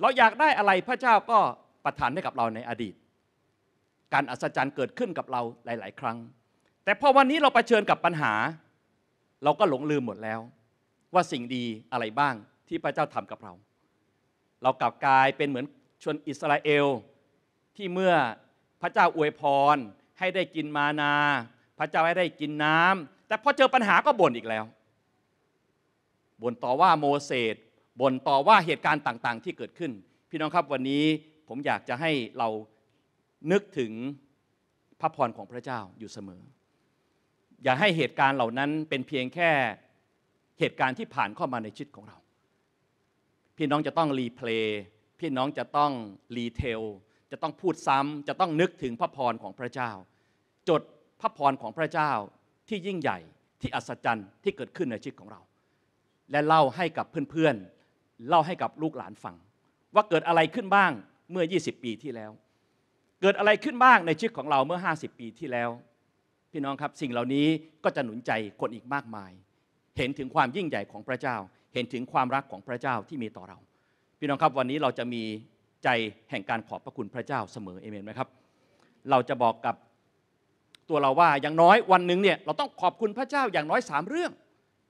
เราอยากได้อะไรพระเจ้าก็ประทานให้กับเราในอดีต การอัศจรรย์เกิดขึ้นกับเราหลาย ๆ ครั้ง แต่พอวันนี้เราเผชิญกับปัญหา เราก็หลงลืมหมดแล้ว ว่าสิ่งดีอะไรบ้างที่พระเจ้าทำกับเรา เรากลับกลายเป็นเหมือนชนอิสราเอลที่เมื่อพระเจ้าอวยพรให้ได้กินมานา พระเจ้าให้ได้กินน้ำ แต่พอเจอปัญหาก็บ่นอีกแล้ว บ่นต่อว่าโมเสสบ่นต่อว่าเหตุการณ์ต่าง ๆ ที่เกิดขึ้น พี่น้องครับวันนี้ ผมอยากจะให้เรานึกถึงพระพรของพระเจ้าอยู่เสมอ อย่าให้เหตุการณ์เหล่านั้นเป็นเพียงแค่เหตุการณ์ที่ผ่านเข้ามาในชีวิตของเราพี่น้องจะต้องรีเพลย์พี่น้องจะต้องรีเทลจะต้องพูดซ้ำจะต้องนึกถึงพระพรของพระเจ้า จดพระพรของพระเจ้าที่ยิ่งใหญ่ ที่อัศจรรย์ที่เกิดขึ้นในชีวิตของเรา และเล่าให้กับเพื่อน ๆ เล่าให้กับลูกหลานฟัง ว่าเกิดอะไรขึ้นบ้างเมื่อ 20 ปีที่แล้ว เกิดอะไรขึ้นบ้างในชีวิตของเราเมื่อ 50 ปีที่แล้ว พี่น้องครับ สิ่งเหล่านี้ก็จะหนุนใจคนอีกมากมาย เห็นถึงความยิ่งใหญ่ของพระเจ้า เห็นถึงความรักของพระเจ้าที่มีต่อเราพี่น้องครับ วันนี้เราจะมีใจแห่งการขอบพระคุณพระเจ้าเสมอเอเมนไหมครับ เราจะบอกกับตัวเราว่าอย่างน้อยวันหนึ่งเนี่ยเราต้องขอบคุณพระเจ้าอย่างน้อย 3 เรื่อง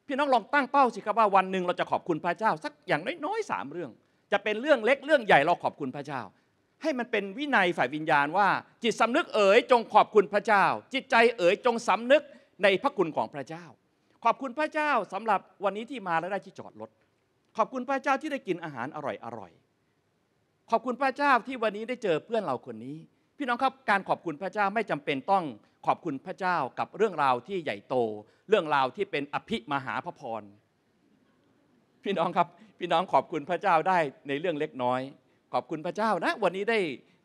พี่น้องลองตั้งเป้าสิครับว่าวันหนึ่งเราจะขอบคุณพระเจ้า สักอย่างน้อยๆสามเรื่อง จะเป็นเรื่องเล็กเรื่องใหญ่เราขอบคุณพระเจ้า ให้มันเป็นวินัยฝ่ายวิญญาณว่าจิตสำนึกเอ๋ยจงขอบคุณพระเจ้า จิตใจเอ๋ยจงสำนึกในพระคุณของพระเจ้า ขอบคุณพระเจ้าสำหรับวันนี้ที่มาและได้ที่จอดรถขอบคุณพระเจ้าที่ได้กินอาหารอร่อยอร่อยขอบคุณพระเจ้าที่วันนี้ได้เจอเพื่อนเราคนนี้ พี่น้องครับการขอบคุณพระเจ้าไม่จำเป็นต้องขอบคุณพระเจ้ากับเรื่องราวที่ใหญ่โต เรื่องราวที่เป็นอภิมหาพระพรพี่น้องครับพี่น้องขอบคุณพระเจ้าได้ในเรื่องเล็กน้อย ขอบคุณพระเจ้านะ วันนี้ได้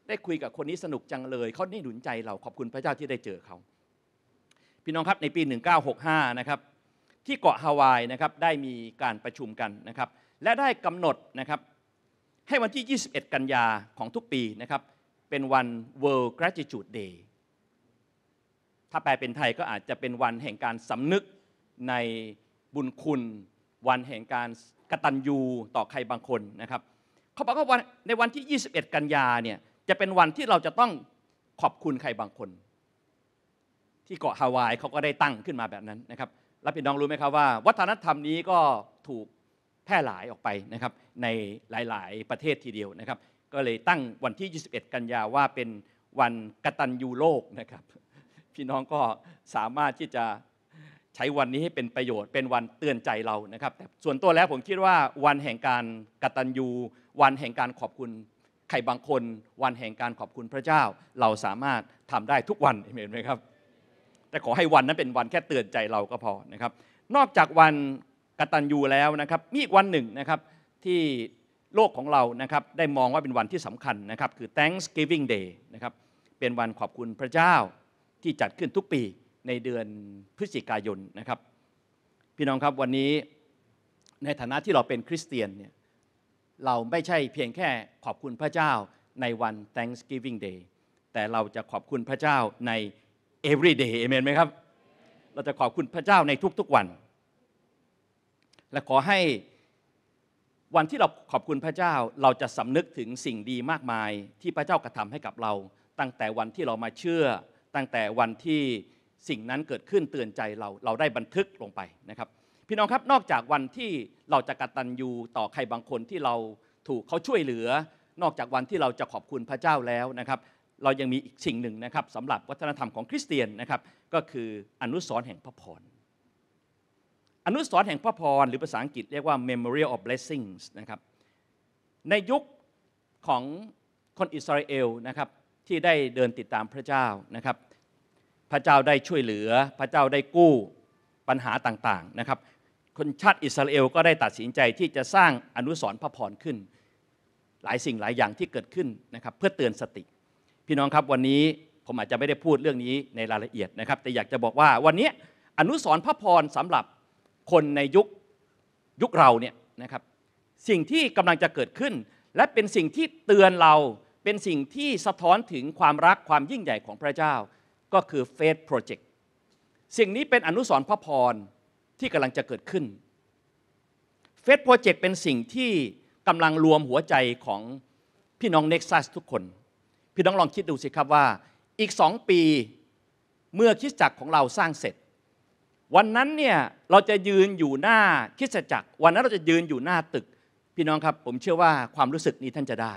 ได้คุยกับคนนี้สนุกจังเลยเขาได้หนุนใจเราขอบคุณพระเจ้าที่ได้เจอเขาพี่น้องครับในปี 1965 นะครับที่เกาะฮาวายนะครับได้มีการประชุมกันนะครับและได้กำหนดนะครับให้วันที่ 21 กันยาของทุกปีนะครับเป็นวัน World Gratitude Day ถ้าแปลเป็นไทยก็อาจจะเป็นวันแห่งการสำนึกในบุญคุณ วันแห่งการกระตันยูต่อใครบางคนนะครับเขาบอกว่าวันในวันที่ 21 กันยาเนี่ยจะเป็นวันที่เราจะต้องขอบคุณใครบางคน ที่เกาะฮาวาย เขาก็ได้ตั้งขึ้นมาแบบนั้นนะครับแล้วพี่น้องรู้ไหมครับว่า วัฒนธรรมนี้ก็ถูกแพร่หลายออกไปนะครับในหลาย ๆ ประเทศทีเดียวนะครับ ก็เลยตั้งวันที่21กันยาว่าเป็นวันกตัญญูโลกนะครับ พี่น้องก็สามารถที่จะใช้วันนี้ให้เป็นประโยชน์ เป็นวันเตือนใจเรานะครับ แต่ส่วนตัวแล้วผมคิดว่าวันแห่งการกตัญญูวันแห่งการขอบคุณใครบางคน วันแห่งการขอบคุณพระเจ้า เราสามารถทำได้ทุกวันเห็นไหมครับแต่ขอให้วันนั้นเป็นวันแค่เตือนใจเราก็พอนะครับ นอกจากวันกตัญญูแล้วนะครับมีอีกวันหนึ่งนะครับที่โลกของเรานะครับได้มองว่าเป็นวันที่สำคัญนะครับคือ Thanksgiving Day นะครับเป็นวันขอบคุณพระเจ้าที่จัดขึ้นทุกปีในเดือนพฤศจิกายนนะครับ พี่น้องครับวันนี้ในฐานะที่เราเป็นคริสเตียนเนี่ยเราไม่ใช่เพียงแค่ขอบคุณพระเจ้าในวัน Thanksgiving Day แต่เราจะขอบคุณพระเจ้าใน every day เอเมนไหมครับเราจะขอบคุณพระเจ้าในทุกๆ วันและขอให้วันที่เราขอบคุณพระเจ้าเราจะสำนึกถึงสิ่งดีมากมายที่พระเจ้ากระทำให้กับเรา ตั้งแต่วันที่เรามาเชื่อ ตั้งแต่วันที่สิ่งนั้นเกิดขึ้นเตือนใจเราเราได้บันทึกลงไปนะครับพี่น้องครับนอกจากวันที่เราจะกระตันยูต่อใครบางคนที่เราถูกเขาช่วยเหลือ นอกจากวันที่เราจะขอบคุณพระเจ้าแล้วนะครับเรายังมีอีกสิ่งหนึ่งนะครับสำหรับวัฒนธรรมของคริสเตียนนะครับก็คืออนุสรณ์แห่งพระพรอนุสรณ์แห่งพระพรหรือภาษาอังกฤษเรียกว่า memorial of blessings นะครับ ในยุคของคนอิสราเอลนะครับที่ได้เดินติดตามพระเจ้านะครับพระเจ้าได้ช่วยเหลือพระเจ้าได้กู้ปัญหาต่างๆนะครับคนชาติอิสราเอล ก็ได้ตัดสินใจที่จะสร้างอนุสรณ์พระพรขึ้น หลายสิ่งหลายอย่างที่เกิดขึ้นนะครับเพื่อเตือนสติ พี่น้องครับวันนี้ผมอาจจะไม่ได้พูดเรื่องนี้ในรายละเอียดนะครับแต่อยากจะบอกว่าวันนี้อนุสรณ์พระพรสำหรับคนในยุคยุคเราเนี่ยนะครับสิ่งที่กำลังจะเกิดขึ้น และเป็นสิ่งที่เตือนเราเป็นสิ่งที่สะท้อนถึงความรักความยิ่งใหญ่ของพระเจ้า ก็คือเฟ t โปรเจกต์สิ่งนี้เป็นอนุสรณ์พระพรที่กำลังจะเกิดขึ้นเฟสโปรเจกต์เป็นสิ่งที่กำลังรวมหัวใจของพี่น้องเน็กซัสทุกคน พี่น้องลองคิดดูสิครับว่าอีกสองปีเมื่อคิดจักรของเราสร้างเสร็จวันนั้นเนี่ยเราจะยืนอยู่หน้าคิสจักร วันนั้นเราจะยืนอยู่หน้าตึกพี่น้องครับผมเชื่อว่าความรู้สึกนี้ท่านจะได้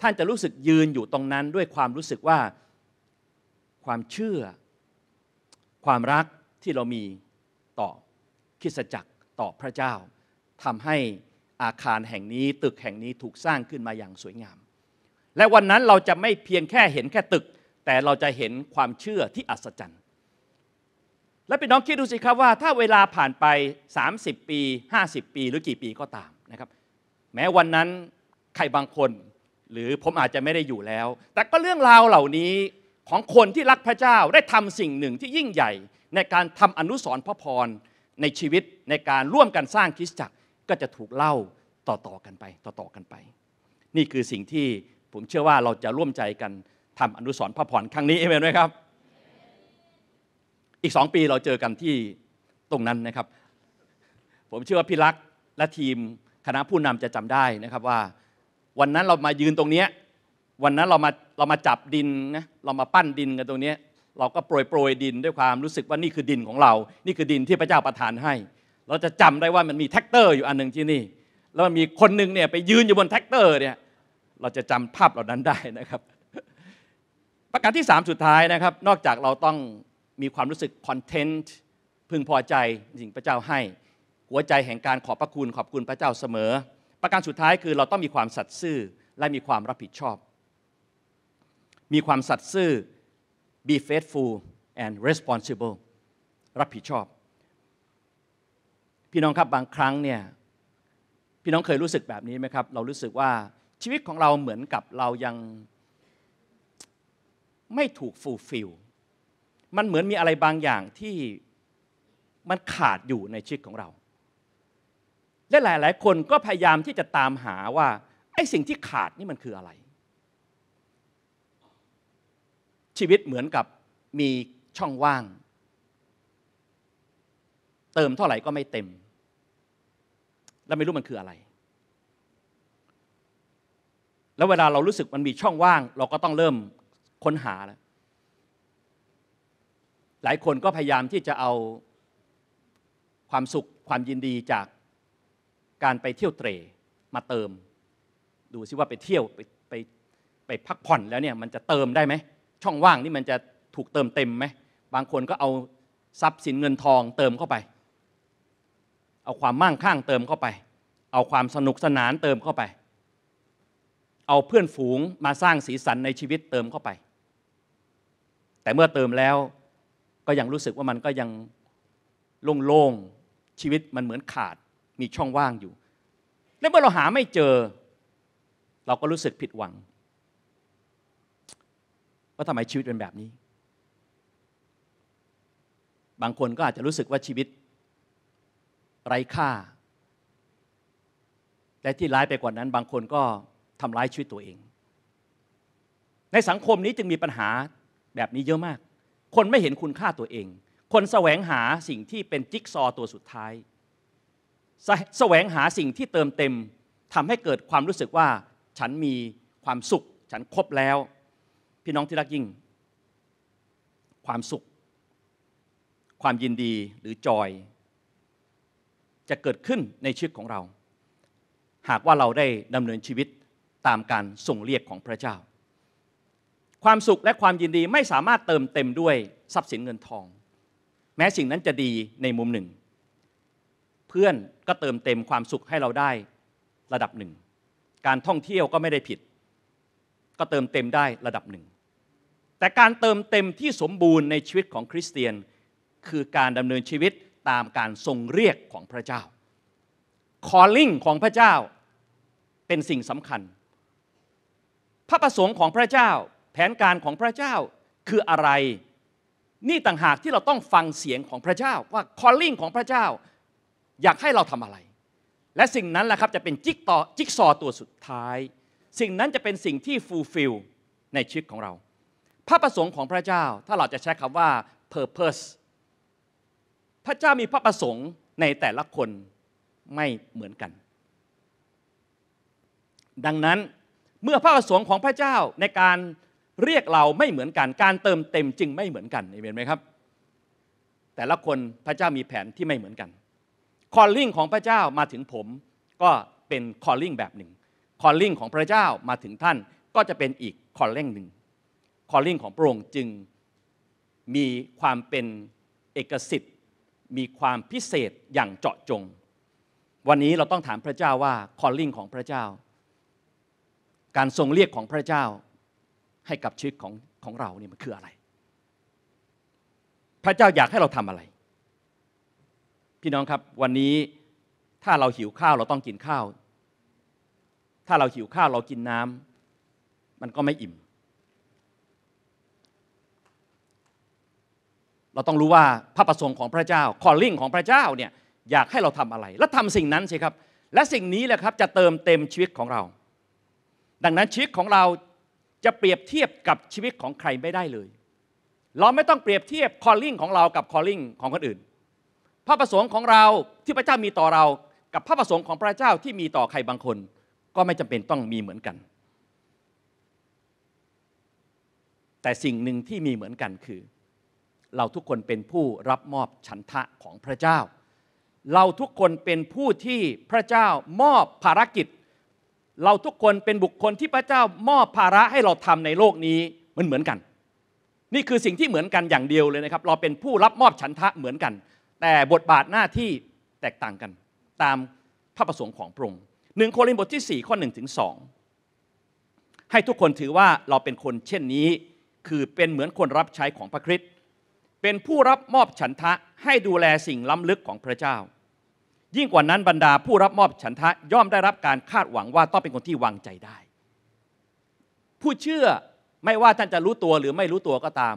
ท่านจะรู้สึกยืนอยู่ตรงนั้นด้วยความรู้สึกว่าความเชื่อ ความรักที่เรามีต่อคิสจักรต่อพระเจ้า ทำให้อาคารแห่งนี้ตึกแห่งนี้ถูกสร้างขึ้นมาอย่างสวยงาม และวันนั้นเราจะไม่เพียงแค่เห็นแค่ตึก แต่เราจะเห็นความเชื่อที่อัศจรรย์และพี่น้องคิดดูสิครับว่าถ้าเวลาผ่านไป 30 ปี 50 ปี หรือกี่ปีก็ตามนะครับ แม้วันนั้นใครบางคนหรือผมอาจจะไม่ได้อยู่แล้ว แต่ก็เรื่องราวเหล่านี้ของคนที่รักพระเจ้าได้ทำสิ่งหนึ่งที่ยิ่งใหญ่ ในการทำอนุสรพระพรในชีวิตในการร่วมกันสร้างคริสตจักรก็จะถูกเล่าต่อๆกันไป ต่อๆกันไป นี่คือสิ่งที่ผมเชื่อว่าเราจะร่วมใจกันทำอนุสรพระพรครั้งนี้เองไหมครับอีก 2 ปีเราเจอกันที่ตรงนั้นนะครับ ผมเชื่อว่าพี่รักและทีมคณะผู้นำจะจำได้นะครับว่า วันนั้นเรามายืนตรงเนี้ยวันนั้นเรามาเรามาจับดินนะเรามาปั้นดินกันตรงนี้ เราก็โปรยโปรยดินด้วยความรู้สึกว่านี่คือดินของเรา นี่คือดินที่พระเจ้าประทานให้ เราจะจำได้ว่ามันมีแท็กเตอร์อยู่อันหนึ่งที่นี่แล้วมันมีคนหนึ่งเนี่ยไปยืนอยู่บนแท็กเตอร์เนี่ยเราจะจำภาพเหล่านั้นได้นะครับ ประการที่3สุดท้ายนะครับ นอกจากเราต้องมีความรู้สึกคอนเทนต์พึงพอใจสิ่งพระเจ้าให้ หัวใจแห่งการขอบพระคุณขอบคุณพระเจ้าเสมอ ประการสุดท้ายคือเราต้องมีความสัตย์ซื่อและมีความรับผิดชอบ มีความสัตย์ซื่อ be faithful and responsible รับผิดชอบ พี่น้องครับบางครั้งเนี่ยพี่น้องเคยรู้สึกแบบนี้ไหมครับ เรารู้สึกว่าชีวิตของเราเหมือนกับเรายังไม่ถูกฟูลฟิลมันเหมือนมีอะไรบางอย่างที่มันขาดอยู่ในชีวิตของเราและหลายหลายคนก็พยายามที่จะตามหาว่าไอ้สิ่งที่ขาดนี่มันคืออะไร ชีวิตเหมือนกับมีช่องว่าง เติมเท่าไหร่ก็ไม่เต็ม แล้วไม่รู้มันคืออะไร แล้วเวลาเรารู้สึกมันมีช่องว่าง เราก็ต้องเริ่มค้นหาแล้วหลายคนก็พยายามที่จะเอาความสุขความยินดีจากการไปเที่ยวเตรมาเติม ดูซิว่าไปเที่ยวไปไปไปพักผ่อนแล้วเนี่ยมันจะเติมได้ไหมช่องว่างนี่มันจะถูกเติมเต็มไหมบางคนก็เอาทรัพย์สินเงินทองเติมเข้าไป เอาความมั่งคั่งเติมเข้าไป เอาความสนุกสนานเติมเข้าไป เอาเพื่อนฝูงมาสร้างสีสันในชีวิตเติมเข้าไป แต่เมื่อเติมแล้วก็ยังรู้สึกว่ามันก็ยังโล่งๆชีวิตมันเหมือนขาดมีช่องว่างอยู่ และเมื่อเราหาไม่เจอ เราก็รู้สึกผิดหวังว่าทำไมชีวิตเป็นแบบนี้ บางคนก็อาจจะรู้สึกว่าชีวิตไร้ค่าและที่ร้ายไปกว่านั้น บางคนก็ทำร้ายชีวิตตัวเอง ในสังคมนี้จึงมีปัญหาแบบนี้เยอะมากคนไม่เห็นคุณค่าตัวเอง คนแสวงหาสิ่งที่เป็นจิ๊กซอตัวสุดท้าย แสวงหาสิ่งที่เติมเต็มทำให้เกิดความรู้สึกว่าฉันมีความสุข ฉันครบแล้ว พี่น้องที่รักยิ่ง ความสุข ความยินดีหรือจอย จะเกิดขึ้นในชีวิตของเรา หากว่าเราได้ดำเนินชีวิตตามการส่งเรียกของพระเจ้าความสุขและความยินดีไม่สามารถเติมเต็มด้วยทรัพย์สินเงินทอง แม้สิ่งนั้นจะดีในมุมหนึ่ง เพื่อนก็เติมเต็มความสุขให้เราได้ระดับหนึ่ง การท่องเที่ยวก็ไม่ได้ผิด ก็เติมเต็มได้ระดับหนึ่งแต่การเติมเต็มที่สมบูรณ์ในชีวิตของคริสเตียนคือการดำเนินชีวิตตามการทรงเรียกของพระเจ้า calling ของพระเจ้าเป็นสิ่งสำคัญ พระประสงค์ของพระเจ้าแผนการของพระเจ้าคืออะไร นี่ต่างหากที่เราต้องฟังเสียงของพระเจ้าว่า calling ของพระเจ้า อยากให้เราทำอะไร และสิ่งนั้นแหละครับจะเป็นจิกต่อจิกซอตัวสุดท้าย สิ่งนั้นจะเป็นสิ่งที่ fulfill ในชีวิตของเรา พระประสงค์ของพระเจ้าถ้าเราจะใช้คำว่า purpose พระเจ้ามีพระประสงค์ในแต่ละคนไม่เหมือนกัน ดังนั้นเมื่อพระประสงค์ของพระเจ้าในการเรียกเราไม่เหมือนกันการเติมเต็มจึงไม่เหมือนกันเห็นไหมครับ แต่ละคนพระเจ้ามีแผนที่ไม่เหมือนกัน คอลลิ่งของพระเจ้ามาถึงผม ก็เป็นคอลลิ่งแบบหนึ่ง คอลลิ่งของพระเจ้ามาถึงท่านก็จะเป็นอีกคอลลิ่งหนึ่งคอลลิ่งของพระองค์จึงมีความเป็นเอกสิทธิ์มีความพิเศษอย่างเจาะจง วันนี้เราต้องถามพระเจ้าว่าคอลลิ่งของพระเจ้า การทรงเรียกของพระเจ้าให้กับชีวิตของของเราเนี่ยมันคืออะไร พระเจ้าอยากให้เราทำอะไร พี่น้องครับวันนี้ถ้าเราหิวข้าวเราต้องกินข้าว ถ้าเราหิวข้าวเรากินน้ำ มันก็ไม่อิ่ม เราต้องรู้ว่าพระประสงค์ของพระเจ้าคอลลิ่งของพระเจ้าเนี่ยอยากให้เราทำอะไรและทำสิ่งนั้นสิครับและสิ่งนี้แหละครับจะเติมเต็มชีวิตของเรา ดังนั้นชีวิตของเราจะเปรียบเทียบกับชีวิตของใครไม่ได้เลย เราไม่ต้องเปรียบเทียบคอลลิ่งของเรากับคอลลิ่งของคนอื่น พระประสงค์ของเราที่พระเจ้ามีต่อเรากับพระประสงค์ของพระเจ้าที่มีต่อใครบางคน ก็ไม่จำเป็นต้องมีเหมือนกัน แต่สิ่งหนึ่งที่มีเหมือนกันคือ เราทุกคนเป็นผู้รับมอบฉันทะของพระเจ้า เราทุกคนเป็นผู้ที่พระเจ้ามอบภารกิจเราทุกคนเป็นบุคคลที่พระเจ้ามอบภาระให้เราทำในโลกนี้มันเหมือนกัน นี่คือสิ่งที่เหมือนกันอย่างเดียวเลยนะครับ เราเป็นผู้รับมอบฉันทะเหมือนกัน แต่บทบาทหน้าที่แตกต่างกันตามพระประสงค์ของพระองค์หนึ่งโครินธ์บทที่4ข้อ1ถึง2ให้ทุกคนถือว่าเราเป็นคนเช่นนี้ คือเป็นเหมือนคนรับใช้ของพระคริสต์เป็นผู้รับมอบฉันทะให้ดูแลสิ่งล้ำลึกของพระเจ้ายิ่งกว่านั้นบรรดาผู้รับมอบฉันทะย่อมได้รับการคาดหวังว่าต้องเป็นคนที่วางใจได้ ผู้เชื่อไม่ว่าท่านจะรู้ตัวหรือไม่รู้ตัวก็ตาม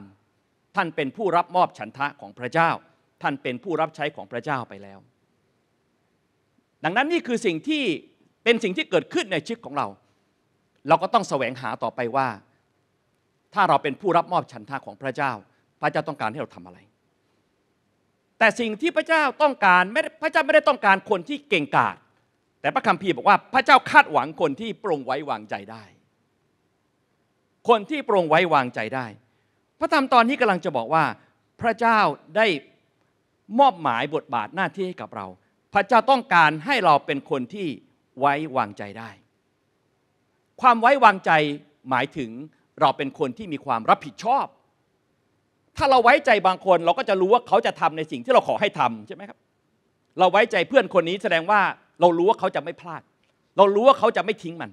ท่านเป็นผู้รับมอบฉันทะของพระเจ้า ท่านเป็นผู้รับใช้ของพระเจ้าไปแล้ว ดังนั้นนี่คือสิ่งที่เป็นสิ่งที่เกิดขึ้นในชีวิตของเรา เราก็ต้องแสวงหาต่อไปว่าถ้าเราเป็นผู้รับมอบฉันทะของพระเจ้า พระเจ้าต้องการให้เราทำอะไรแต่สิ่งที่พระเจ้าต้องการไม่พระเจ้าไม่ได้ต้องการคนที่เก่งกาจแต่พระคัมภีร์บอกว่าพระเจ้าคาดหวังคนที่ปรงไว้วางใจได้ คนที่ปรงไว้วางใจได้ พระธรรมตอนนี้กำลังจะบอกว่า พระเจ้าได้มอบหมายบทบาทหน้าที่ให้กับเรา พระเจ้าต้องการให้เราเป็นคนที่ไว้วางใจได้ ความไว้วางใจหมายถึงเราเป็นคนที่มีความรับผิดชอบถ้าเราไว้ใจบางคน เราก็จะรู้ว่าเขาจะทำในสิ่งที่เราขอให้ทำใช่ไหมครับเราไว้ใจเพื่อนคนนี้ แสดงว่าเรารู้ว่าเขาจะไม่พลาด เรารู้ว่าเขาจะไม่ทิ้งมัน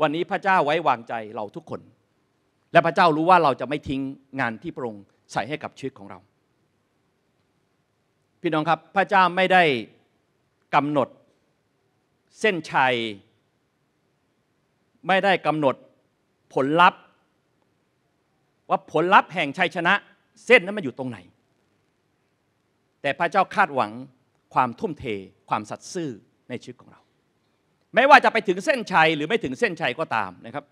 วันนี้พระเจ้าไว้วางใจเราทุกคน และพระเจ้ารู้ว่าเราจะไม่ทิ้งงานที่พระองค์ใส่ให้กับชีวิตของเรา พี่น้องครับ พระเจ้าไม่ได้กำหนดเส้นชัย ไม่ได้กำหนดผลลัพธ์ว่าผลลัพธ์แห่งชัยชนะเส้นนั้นมันอยู่ตรงไหน แต่พระเจ้าคาดหวังความทุ่มเทความสัตย์ซื่อในชีวิตของเรา ไม่ว่าจะไปถึงเส้นชัยหรือไม่ถึงเส้นชัยก็ตามนะครับ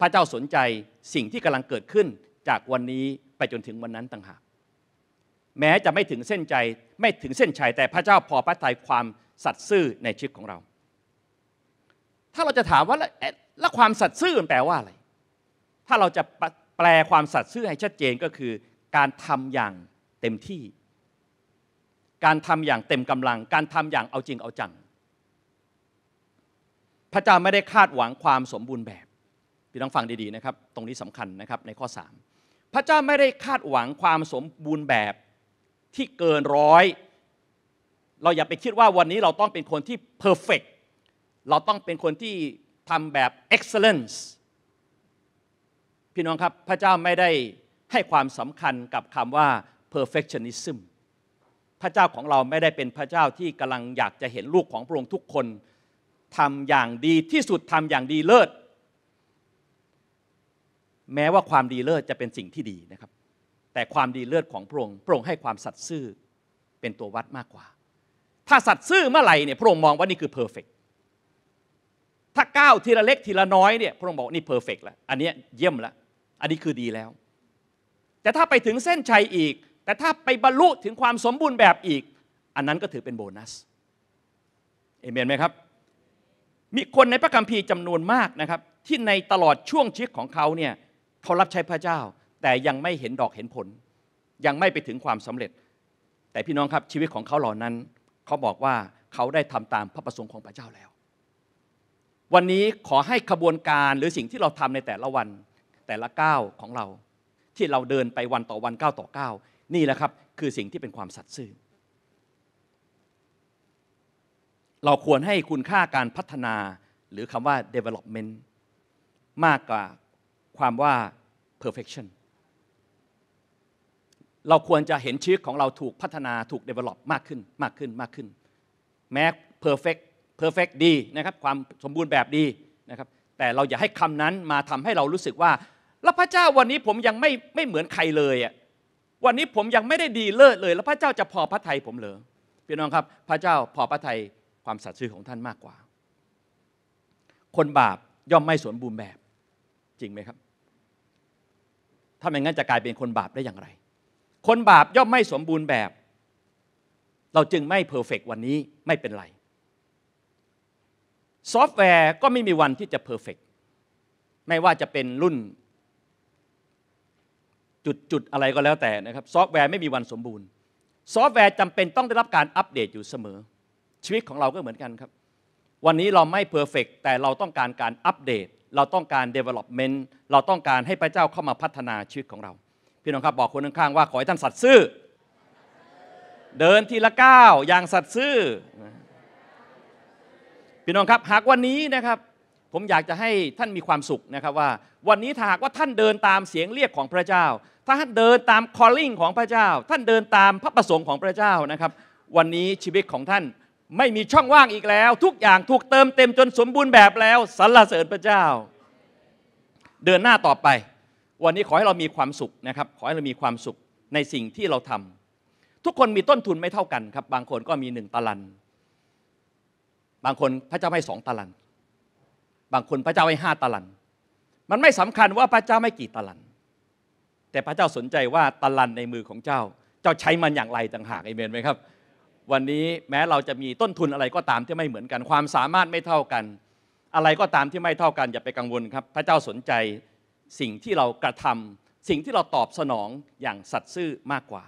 พระเจ้าสนใจสิ่งที่กำลังเกิดขึ้นจากวันนี้ไปจนถึงวันนั้นต่างหากแม้จะไม่ถึงเส้นใจไม่ถึงเส้นชัยแต่พระเจ้าพอพระทัยความสัตย์ซื่อในชีวิตของเรา ถ้าเราจะถามว่าแล้วความสัตย์ซื่อมันแปลว่าอะไรถ้าเราจะแปลความสัตย์ซื่อให้ชัดเจนก็คือ การทำอย่างเต็มที่ การทำอย่างเต็มกำลังการทำอย่างเอาจริงเอาจังพระเจ้าไม่ได้คาดหวังความสมบูรณ์แบบพี่น้องฟังดีๆนะครับ ตรงนี้สำคัญนะครับในข้อ3พระเจ้าไม่ได้คาดหวังความสมบูรณ์แบบที่เกินร้อย เราอย่าไปคิดว่าวันนี้เราต้องเป็นคนที่เพอร์เฟกเราต้องเป็นคนที่ทำแบบ excellence พี่น้องครับพระเจ้าไม่ได้ให้ความสำคัญกับคำว่า perfectionism พระเจ้าของเราไม่ได้เป็นพระเจ้าที่กำลังอยากจะเห็นลูกของพระองค์ทุกคนทำอย่างดีที่สุดทำอย่างดีเลิศ แม้ว่าความดีเลิศจะเป็นสิ่งที่ดีนะครับ แต่ความดีเลิศของพระองค์พระองค์ให้ความสัตย์ซื่อเป็นตัววัดมากกว่า ถ้าสัตย์ซื่อเมื่อไหร่เนี่ยพระองค์มองว่านี่คือเพอร์เฟกถ้าก้าวทีละเล็กทีละน้อยเนี่ยพระองค์บอกนี่เพอร์เฟกแล้วอันนี้เยี่ยมแล้วอันนี้คือดีแล้ว แต่ถ้าไปถึงเส้นชัยอีก แต่ถ้าไปบรรลุถึงความสมบูรณ์แบบอีก อันนั้นก็ถือเป็นโบนัสเอเมนไหมครับ มีคนในพระคัมภีร์จำนวนมากนะครับที่ในตลอดช่วงชีวิตของเขาเนี่ยเขารับใช้พระเจ้า แต่ยังไม่เห็นดอกเห็นผล ยังไม่ไปถึงความสำเร็จ แต่พี่น้องครับชีวิตของเขาเหล่านั้น เขาบอกว่าเขาได้ทำตามพระประสงค์ของพระเจ้าแล้ว วันนี้ขอให้ขบวนการหรือสิ่งที่เราทำในแต่ละวันแต่ละก้าวของเราที่เราเดินไปวันต่อวันก้าวต่อก้าวนี่แหละครับ คือสิ่งที่เป็นความสัตย์ซื่อเราควรให้คุณค่าการพัฒนาหรือคำว่า development มากกว่าความว่า perfection เราควรจะเห็นชีวิตของเราถูกพัฒนาถูก develop มากขึ้นมากขึ้นมากขึ้นแม้ perfect perfect ดีนะครับ ความสมบูรณ์แบบดีนะครับแต่เราอย่าให้คำนั้นมาทำให้เรารู้สึกว่าแล้วพระเจ้าวันนี้ผมยังไม่ไม่เหมือนใครเลยอ่ะวันนี้ผมยังไม่ได้ดีเลิศเลยแล้วพระเจ้าจะพอพระทัยผมเหรอพี่น้องครับพระเจ้าพอพระทัยความสัตย์ซื่อของท่านมากกว่า คนบาปย่อมไม่สมบูรณ์แบบจริงไหมครับถ้าไม่งั้นจะกลายเป็นคนบาปได้อย่างไร คนบาปย่อมไม่สมบูรณ์แบบ เราจึงไม่เพอร์เฟกวันนี้ไม่เป็นไร ซอฟต์แวร์ก็ไม่มีวันที่จะเพอร์เฟกไม่ว่าจะเป็นรุ่นจุดจุดอะไรก็แล้วแต่นะครับ ซอฟต์แวร์ไม่มีวันสมบูรณ์ ซอฟต์แวร์จำเป็นต้องได้รับการอัปเดตอยู่เสมอ ชีวิตของเราก็เหมือนกันครับ วันนี้เราไม่เพอร์เฟกแต่เราต้องการการอัปเดต เราต้องการ development เราต้องการให้พระเจ้าเข้ามาพัฒนาชีวิตของเรา พี่น้องครับบอกคนข้างๆว่า ขอให้ท่านสัตย์ซื่อ เดินทีละก้าว อย่างสัตย์ซื่อพี่น้องครับหากวันนี้นะครับ ผมอยากจะให้ท่านมีความสุขนะครับว่า วันนี้ถ้าหากว่าท่านเดินตามเสียงเรียกของพระเจ้าถ้าท่านเดินตาม calling ของพระเจ้า ท่านเดินตามพระประสงค์ของพระเจ้านะครับ วันนี้ชีวิตของท่านไม่มีช่องว่างอีกแล้ว ทุกอย่างถูกเติมเต็มจนสมบูรณ์แบบแล้วสรรเสริญพระเจ้า เดินหน้าต่อไป วันนี้ขอให้เรามีความสุขนะครับ ขอให้เรามีความสุขในสิ่งที่เราทำ ทุกคนมีต้นทุนไม่เท่ากันครับ บางคนก็มีหนึ่งตะลัน บางคนพระเจ้าให้สองตะลันบางคนพระเจ้าให้ห้าตะลัน มันไม่สำคัญว่าพระเจ้าให้กี่ตะลันแต่พระเจ้าสนใจว่าตะลันในมือของเจ้า เจ้าใช้มันอย่างไรต่างหากเอเมนไหมครับ วันนี้แม้เราจะมีต้นทุนอะไรก็ตามที่ไม่เหมือนกัน ความสามารถไม่เท่ากัน อะไรก็ตามที่ไม่เท่ากันอย่าไปกังวลครับ พระเจ้าสนใจสิ่งที่เรากระทำ สิ่งที่เราตอบสนองอย่างสัตย์ซื่อมากกว่า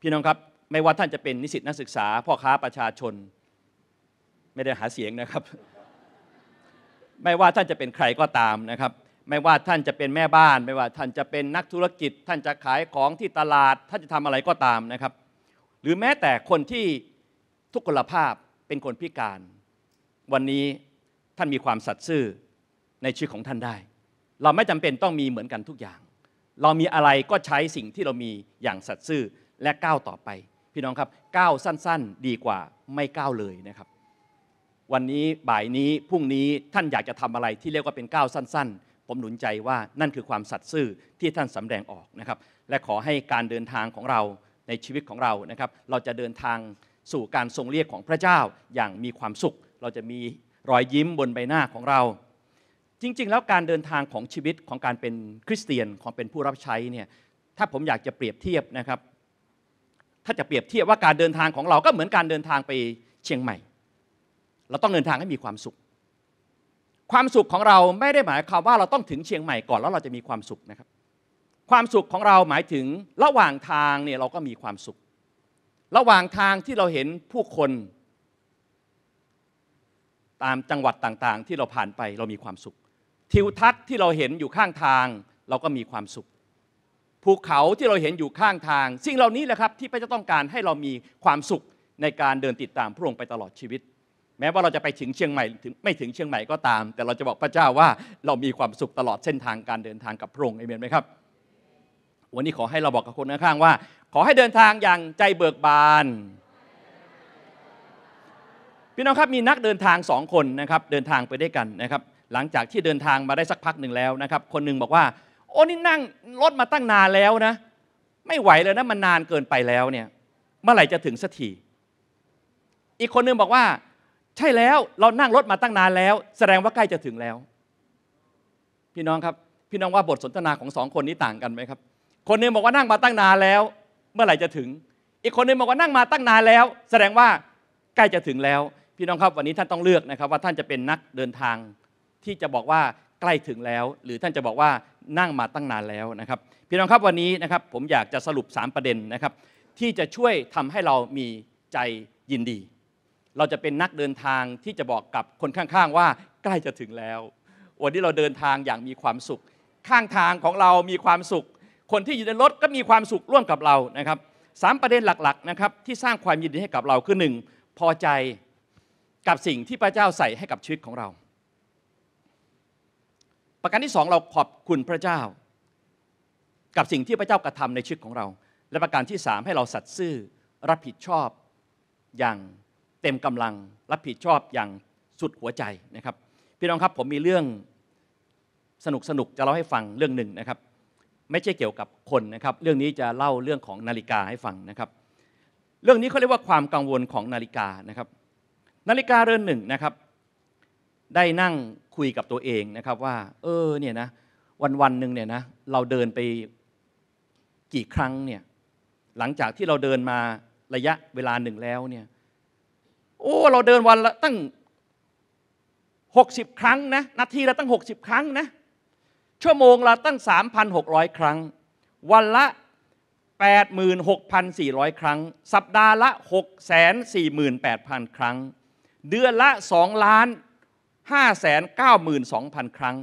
พี่น้องครับไม่ว่าท่านจะเป็นนิสิตนักศึกษาพ่อค้าประชาชน ไม่ได้หาเสียงนะครับ ไม่ว่าท่านจะเป็นใครก็ตามนะครับไม่ว่าท่านจะเป็นแม่บ้านไม่ว่า ท่านจะเป็นนักธุรกิจ ท่านจะขายของที่ตลาด ท่านจะทำอะไรก็ตามนะครับ หรือแม้แต่คนที่ทุกขลภาพเป็นคนพิการ วันนี้ท่านมีความสัตย์ซื่อในชีวิตของท่านได้ เราไม่จำเป็นต้องมีเหมือนกันทุกอย่าง เรามีอะไรก็ใช้สิ่งที่เรามีอย่างสัตย์ซื่อและก้าวต่อไป พี่น้องครับก้าวสั้น ๆ ดีกว่าไม่ก้าวเลยนะครับ วันนี้บ่ายนี้พรุ่งนี้ท่านอยากจะทำอะไร ที่เรียกว่าเป็นก้าวสั้น ๆผมหนุนใจว่านั่นคือความสัตย์ซื่อที่ท่านสำแดงออกนะครับและขอให้การเดินทางของเราในชีวิตของเรานะครับเราจะเดินทางสู่การทรงเรียกของพระเจ้าอย่างมีความสุข เราจะมีรอยยิ้มบนใบหน้าของเรา จริง ๆ แล้วการเดินทางของชีวิตของการเป็นคริสเตียนของเป็นผู้รับใช้เนี่ยถ้าผมอยากจะเปรียบเทียบนะครับ ถ้าจะเปรียบเทียบว่าการเดินทางของเราก็เหมือนการเดินทางไปเชียงใหม่ เราต้องเดินทางให้มีความสุขความสุขของเราไม่ได้หมายความว่าเราต้องถึงเชียงใหม่ก่อนแล้วเราจะมีความสุขนะครับ ความสุขของเราหมายถึงระหว่างทางเนี่ยเราก็มีความสุข ระหว่างทางที่เราเห็นผู้คนตามจังหวัดต่างๆที่เราผ่านไปเรามีความสุข ทิวทัศน์ที่เราเห็นอยู่ข้างทาง เราก็มีความสุข ภูเขาที่เราเห็นอยู่ข้างทางสิ่งเหล่านี้แหละครับที่พระเจ้าต้องการให้เรามีความสุขในการเดินติดตามพระองค์ไปตลอดชีวิตแม้ว่าเราจะไปถึงเชียงใหม่ถึงไม่ถึงเชียงใหม่ก็ตาม แต่เราจะบอกพระเจ้าว่าเรามีความสุขตลอดเส้นทางการเดินทางกับพระองค์เอเมนไหมครับ วันนี้ขอให้เราบอกกับคนข้างๆว่า ขอให้เดินทางอย่างใจเบิกบาน พี่น้องครับมีนักเดินทางสองคนนะครับ เดินทางไปด้วยกันนะครับ หลังจากที่เดินทางมาได้สักพักหนึ่งแล้วนะครับ คนหนึ่งบอกว่า โอ้นี่นั่งรถมาตั้งนานแล้วนะ ไม่ไหวเลยนะมันนานเกินไปแล้วเนี่ยเมื่อไหร่จะถึงสักทีอีกคนนึงบอกว่าใช่แล้วเรานั่งรถมาตั้งนานแล้ว แสดงว่าใกล้จะถึงแล้วพี่น้องครับพี่น้องว่าบทสนทนาของสองคนนี้ต่างกันไหมครับคนนึงบอกว่านั่งมาตั้งนานแล้ว เมื่อไหร่จะถึง อีกคนนึงบอกว่านั่งมาตั้งนานแล้ว แสดงว่าใกล้จะถึงแล้ว พี่น้องครับวันนี้ท่านต้องเลือกนะครับ ว่าท่านจะเป็นนักเดินทาง ที่จะบอกว่าใกล้ถึงแล้ว หรือท่านจะบอกว่านั่งมาตั้งนานแล้วนะครับ พี่น้องครับวันนี้นะครับผมอยากจะสรุป 3 ประเด็นนะครับ ที่จะช่วยทำให้เรามีใจยินดีเราจะเป็นนักเดินทางที่จะบอกกับคนข้างๆว่าใกล้จะถึงแล้ว วันนี้เราเดินทางอย่างมีความสุขข้างทางของเรามีความสุข คนที่อยู่ในรถก็มีความสุขร่วมกับเรานะครับสามประเด็นหลัก ๆนะครับ ที่สร้างความยินดีให้กับเราคือหนึ่งพอใจกับสิ่งที่พระเจ้าใส่ให้กับชีวิตของเรา ประการที่สองเราขอบคุณพระเจ้า กับสิ่งที่พระเจ้ากระทำในชีวิตของเรา และประการที่สามให้เราสัตย์ซื่อรับผิดชอบอย่างเต็มกำลังรับผิดชอบอย่างสุดหัวใจนะครับ พี่น้องครับผมมีเรื่องสนุกสนุกจะเล่าให้ฟังเรื่องหนึ่งนะครับ ไม่ใช่เกี่ยวกับคนนะครับ เรื่องนี้จะเล่าเรื่องของนาฬิกาให้ฟังนะครับ เรื่องนี้เขาเรียกว่าความกังวลของนาฬิกานะครับ นาฬิกาเรือนหนึ่งนะครับ ได้นั่งคุยกับตัวเองนะครับว่า เออเนี่ยนะวันวันหนึ่งเนี่ยนะเราเดินไปกี่ครั้งเนี่ยหลังจากที่เราเดินมาระยะเวลาหนึ่งแล้วเนี่ยโอ้เราเดินวันละตั้ง 60 ครั้งนะนาทีละตั้ง 60 ครั้งนะชั่วโมงละตั้ง 3,600 ครั้ง วันละ86,400 ครั้ง สัปดาห์ละ648,000 ครั้ง เดือนละ2ล้าน592,000 ครั้ง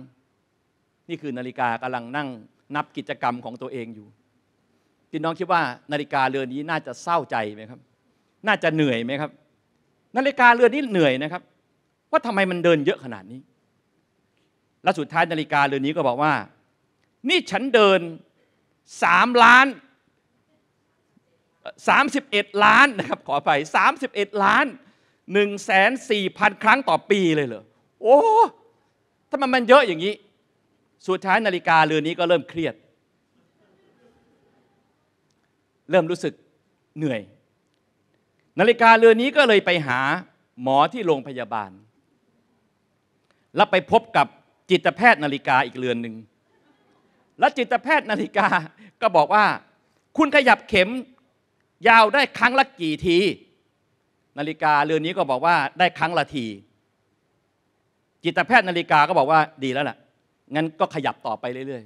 นี่คือนาฬิกากำลังนั่ง นับกิจกรรมของตัวเองอยู่พี่น้องคิดว่านาฬิกาเรือนนี้น่าจะเศร้าใจไหมครับ น่าจะเหนื่อยไหมครับนาฬิกาเรือนนี้ เหนื่อยนะครับ ว่าทำไมมันเดินเยอะขนาดนี้ และสุดท้ายนาฬิกาเรือนนี้ก็บอกว่า นี่ฉันเดินสามล้านสามสิบเอ็ดล้านนะครับขอไปสามสิบเอ็ดล้านหนึ่งแสนสี่พันครั้งต่อปีเลยเหรอโอ้ถ้ามมันเยอะอย่างนี้ สุดท้ายนาฬิกาเรือนนี้ก็เริ่มเครียด เริ่มรู้สึกเหนื่อยนาฬิกาเรือนนี้ก็เลยไปหาหมอที่โรงพยาบาล แล้วไปพบกับจิตแพทย์นาฬิกาอีกเรือนหนึ่งและจิตแพทย์นาฬิกาก็บอกว่า คุณขยับเข็มยาวได้ครั้งละกี่ที นาฬิกาเรือนนี้ก็บอกว่าได้ครั้งละที จิตแพทย์นาฬิกาก็บอกว่าดีแล้วล่ะงั้นก็ขยับต่อไปเรื่อย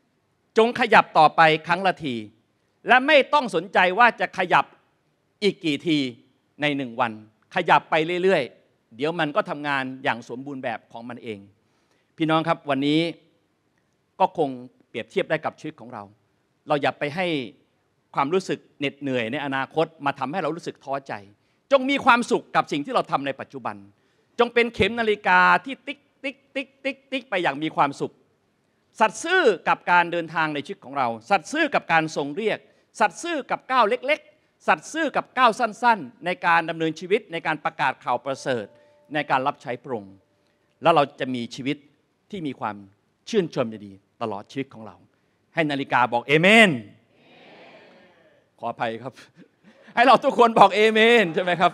ๆ จงขยับต่อไปครั้งละที และไม่ต้องสนใจว่าจะขยับอีกกี่ทีในหนึ่งวัน ขยับไปเรื่อยๆเดี๋ยวมันก็ทำงานอย่างสมบูรณ์แบบของมันเอง พี่น้องครับวันนี้ก็คงเปรียบเทียบได้กับชีวิตของเรา เราอย่าไปให้ความรู้สึกเหน็ดเหนื่อยในอนาคตมาทำให้เรารู้สึกท้อใจ จงมีความสุขกับสิ่งที่เราทำในปัจจุบัน จงเป็นเข็มนาฬิกาที่ติ๊กติ๊กติ๊กติ๊กติ๊กไปอย่างมีความสุข สัตซ์ซื่อกับการเดินทางในชีวิตของเรา สัตซ์ซื่อกับการทรงเรียก สัตซ์ซื่อกับก้าวเล็กสัตว์ซื่อกับก้าวสั้นๆ ในการดำเนินชีวิตในการประกาศข่าวประเสริฐ ในการรับใช้พระองค์แล้วเราจะมีชีวิตที่มีความชื่นชมยินดี ตลอดชีวิตของเรา ให้นาฬิกาบอกเอเมนขออภัยครับ ให้เราทุกคนบอกเอเมนใช่ไหมครับ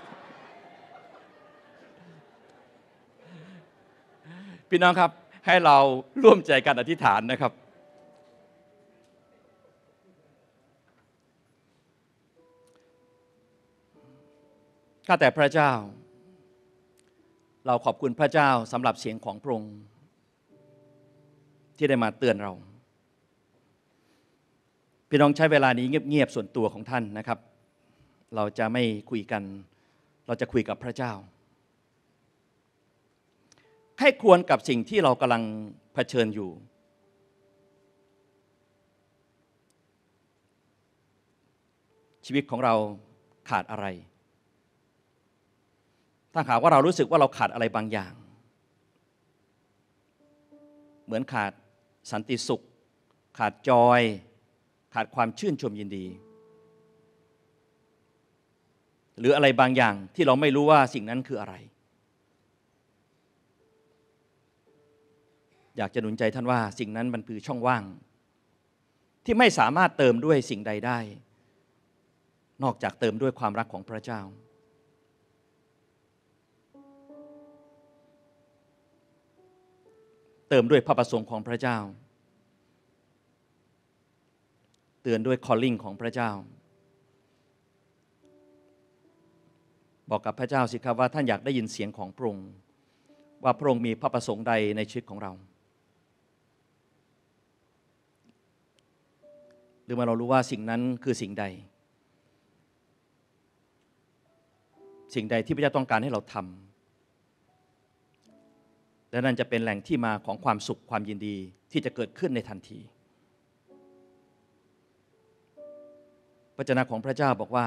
พี่น้องครับให้เราร่วมใจกันอธิษฐานนะครับข้าแต่พระเจ้า เราขอบคุณพระเจ้าสำหรับเสียงของพระองค์ที่ได้มาเตือนเรา พี่น้องใช้เวลานี้เงียบๆส่วนตัวของท่านนะครับ เราจะไม่คุยกัน เราจะคุยกับพระเจ้า ให้ควรกับสิ่งที่เรากำลังเผชิญอยู่ ชีวิตของเราขาดอะไรถ้าหากว่าเรารู้สึกว่าเราขาดอะไรบางอย่าง เหมือนขาดสันติสุข ขาดจอย ขาดความชื่นชมยินดี หรืออะไรบางอย่างที่เราไม่รู้ว่าสิ่งนั้นคืออะไร อยากจะหนุนใจท่านว่าสิ่งนั้นมันคือช่องว่าง ที่ไม่สามารถเติมด้วยสิ่งใดได้ นอกจากเติมด้วยความรักของพระเจ้าเติมด้วยพระประสงค์ของพระเจ้า เตือนด้วยคอลลิ่งของพระเจ้า บอกกับพระเจ้าสิครับว่าท่านอยากได้ยินเสียงของพระองค์ ว่าพระองค์มีพระประสงค์ใดในชีวิตของเรา หรือมาเรารู้ว่าสิ่งนั้นคือสิ่งใด สิ่งใดที่พระเจ้าต้องการให้เราทำและนั่นจะเป็นแหล่งที่มาของความสุขความยินดีที่จะเกิดขึ้นในทันทีพระเจ้าของพระเจ้าบอกว่า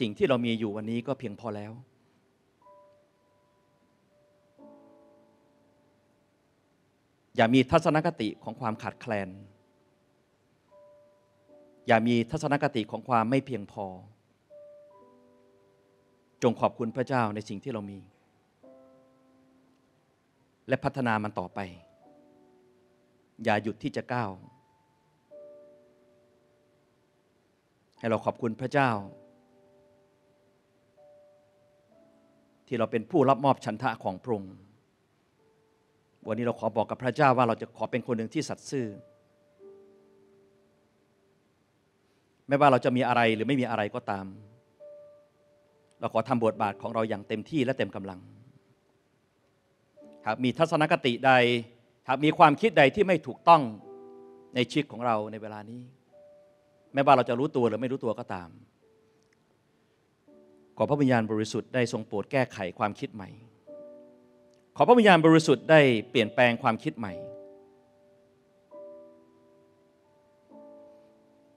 สิ่งที่เรามีอยู่วันนี้ก็เพียงพอแล้ว อย่ามีทัศนคติของความขาดแคลนอย่ามีทัศนคติของความไม่เพียงพอ จงขอบคุณพระเจ้าในสิ่งที่เรามีและพัฒนามันต่อไป อย่าหยุดที่จะก้าวให้เราขอบคุณพระเจ้า ที่เราเป็นผู้รับมอบชันทะของพระองค์วันนี้เราขอบอกกับพระเจ้าว่าเราจะขอเป็นคนหนึ่งที่สัตย์ซื่อไม่ว่าเราจะมีอะไรหรือไม่มีอะไรก็ตาม เราขอทำบทบาทของเราอย่างเต็มที่และเต็มกำลังครับมีทัศนคติใดครับมีความคิดใดที่ไม่ถูกต้องในชีวิตของเราในเวลานี้ แม้ว่าเราจะรู้ตัวหรือไม่รู้ตัวก็ตาม ขอพระวิญญาณบริสุทธิ์ได้ทรงโปรดแก้ไขความคิดใหม่ ขอพระวิญญาณบริสุทธิ์ได้เปลี่ยนแปลงความคิดใหม่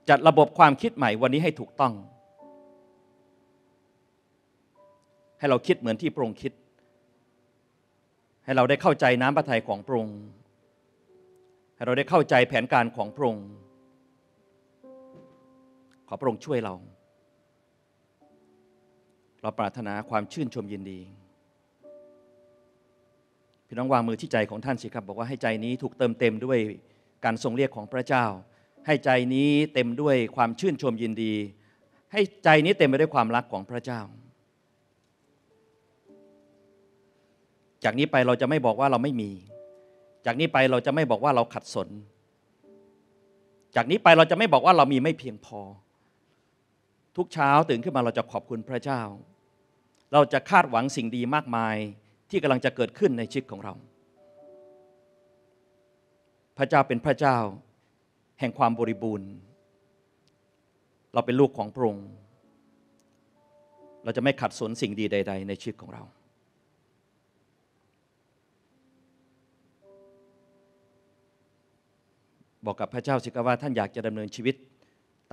จัดระบบความคิดใหม่วันนี้ให้ถูกต้อง ให้เราคิดเหมือนที่พระองค์คิดให้เราได้เข้าใจน้ำพระทัยของพระองค์ ให้เราได้เข้าใจแผนการของพระองค์ ขอพระองค์ช่วยเรา เราปรารถนาความชื่นชมยินดี พี่น้องวางมือที่ใจของท่านสิครับ บอกว่าให้ใจนี้ถูกเติมเต็มด้วยการทรงเรียกของพระเจ้า ให้ใจนี้เต็มด้วยความชื่นชมยินดี ให้ใจนี้เต็มไปด้วยความรักของพระเจ้าจากนี้ไปเราจะไม่บอกว่าเราไม่มี จากนี้ไปเราจะไม่บอกว่าเราขัดสน จากนี้ไปเราจะไม่บอกว่าเรามีไม่เพียงพอ ทุกเช้าตื่นขึ้นมาเราจะขอบคุณพระเจ้า เราจะคาดหวังสิ่งดีมากมายที่กำลังจะเกิดขึ้นในชีวิตของเรา พระเจ้าเป็นพระเจ้าแห่งความบริบูรณ์ เราเป็นลูกของพระองค์ เราจะไม่ขัดสนสิ่งดีใด ๆ ในชีวิตของเราบอกกับพระเจ้าสิกาว่าท่านอยากจะดำเนินชีวิต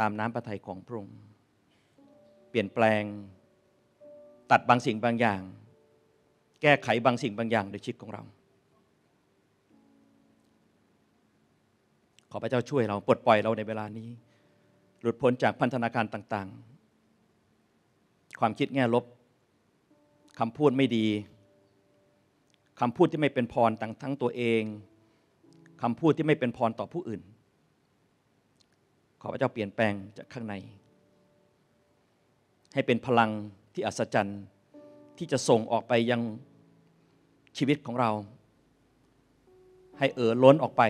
ตามน้ำพระทัยของพระองค์ เปลี่ยนแปลง ตัดบางสิ่งบางอย่าง แก้ไขบางสิ่งบางอย่างในชีวิตของเรา ขอพระเจ้าช่วยเราปลดปล่อยเราในเวลานี้ หลุดพ้นจากพันธนาการต่าง ๆ ความคิดแง่ลบ คำพูดไม่ดี คำพูดที่ไม่เป็นพรั้งทั้งตัวเองคำพูดที่ไม่เป็นพรต่อผู้อื่น ขอพระเจ้าเปลี่ยนแปลงจากข้างใน ให้เป็นพลังที่อัศจรรย์ที่จะส่งออกไปยังชีวิตของเรา ให้เอ่อล้นออกไป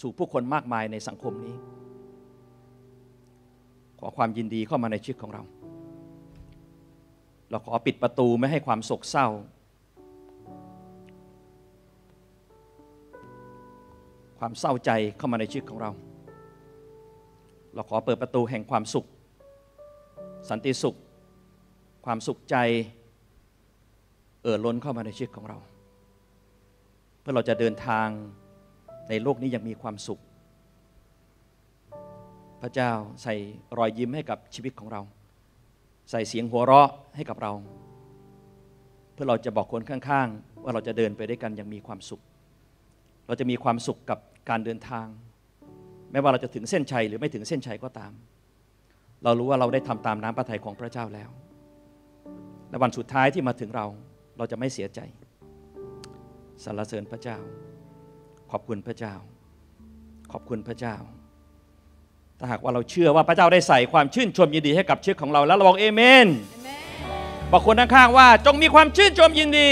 สู่ผู้คนมากมายในสังคมนี้ ขอความยินดีเข้ามาในชีวิตของเรา เราขอปิดประตูไม่ให้ความโศกเศร้าความเศร้าใจเข้ามาในชีวิตของเรา เราขอเปิดประตูแห่งความสุข สันติสุข ความสุขใจ เอ่อล้นเข้ามาในชีวิตของเรา เพื่อเราจะเดินทางในโลกนี้อย่างมีความสุข พระเจ้าใส่รอยยิ้มให้กับชีวิตของเรา ใส่เสียงหัวเราะให้กับเรา เพื่อเราจะบอกคนข้าง ๆ ว่าเราจะเดินไปด้วยกันอย่างมีความสุขเราจะมีความสุขกับการเดินทาง ไม่ว่าเราจะถึงเส้นชัยหรือไม่ถึงเส้นชัยก็ตาม เรารู้ว่าเราได้ทำตามน้ำพระทัยของพระเจ้าแล้วและวันสุดท้ายที่มาถึงเราเราจะไม่เสียใจ สรรเสริญพระเจ้า ขอบคุณพระเจ้า ขอบคุณพระเจ้า ถ้าหากว่าเราเชื่อว่าพระเจ้าได้ใส่ความชื่นชมยินดีให้กับชีวิตของเราแล้วเราบอกเอเมน บอกคนข้างๆว่า จงมีความชื่นชมยินดี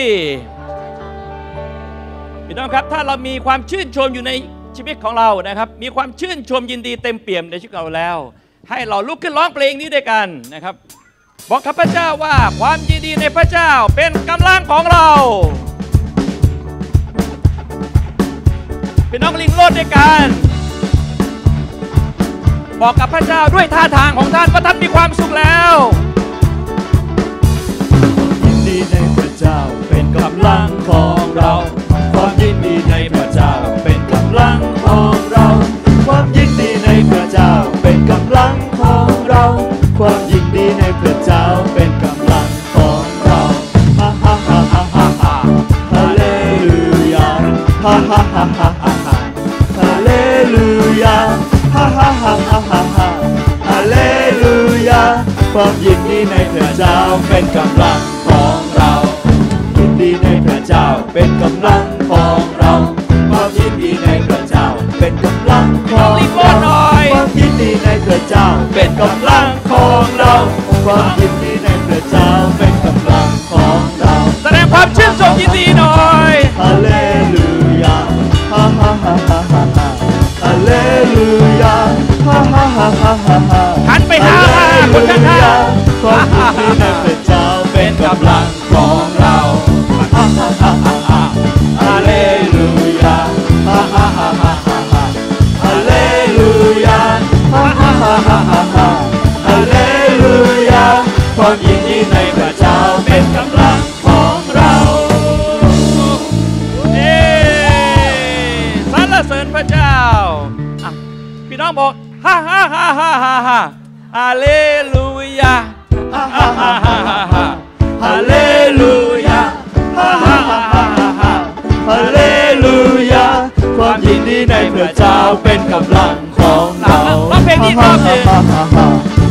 พี่น้องครับถ้าเรามีความชื่นชมอยู่ในชีวิตของเรานะครับ มีความชื่นชมยินดีเต็มเปี่ยมในชีวิตเราแล้ว ให้เราลุกขึ้นร้องเพลงนี้ด้วยกันนะครับ บอกข้าพระเจ้าว่าความยินดีในพระเจ้าเป็นกำลังของเราเป็นน้องลิงโลดด้วยกันบอกกับพระเจ้าด้วยท่าทางของท่านว่าท่านมีความสุขแล้ว ยินดีในพระเจ้าเป็นกำลังของเราความยินดีในพระเจ้าเป็นกำลังของเรายินดีในพระเจ้าเป็นกำลังของเรา ความยินดีในพระเจ้าเป็นกำลังของเราความยินดีในพระเจ้าเป็นกำลังของเราความยินดีในพระเจ้าเป็นกำลังของเรา แสดงความชื่นชมยินดีหน่อยฮาเลลูยาฮ่าฮ่าฮ่าฮ่าฮ่าฮาเลลูยาฮ่าฮ่าฮ่าฮ่าไปหาคนข้างๆขอบคุณที่้เป็นเจ้าเป็นกำลังของเราอาเลลูยาอาเลลูยาอาเลลูยาความยินดีในพระเจ้าเป็นกำลังของเราเอสรรเสริญพระเจ้า พี่น้องบอกฮ่าฮ่าฮ่าฮ่าฮ่า Aleluia. Aleluia. Aleluia. ความยินดีในพระเจ้าเป็นกำลังของเราร้องเพลงนี้ร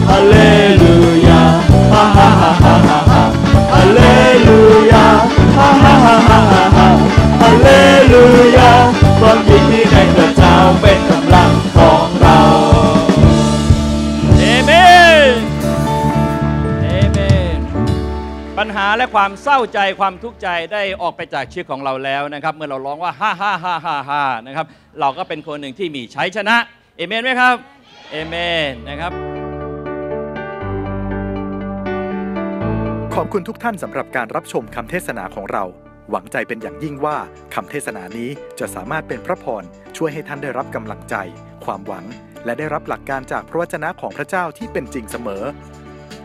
ฮาเลลูยาฮาฮาฮาฮาฮาเลลูยาฮาฮาฮาฮาฮาเลลูยาความยินดีในพระเจ้าเป็นและความเศร้าใจความทุกข์ใจได้ออกไปจากชีวิตของเราแล้วนะครับเมื่อเราร้องว่าฮ่าฮ่าฮ่าฮ่าฮ่านะครับเราก็เป็นคนหนึ่งที่มีชัยชนะเอเมนไหมครับเอเมนนะครับขอบคุณทุกท่านสำหรับการรับชมคำเทศนาของเรา หวังใจเป็นอย่างยิ่งว่าคำเทศนานี้จะสามารถเป็นพระพร ช่วยให้ท่านได้รับกำลังใจ ความหวัง และได้รับหลักการจากพระวจนะของพระเจ้าที่เป็นจริงเสมอ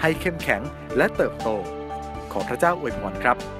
ให้เข้มแข็งและเติบโต ขอพระเจ้าอวยพรครับ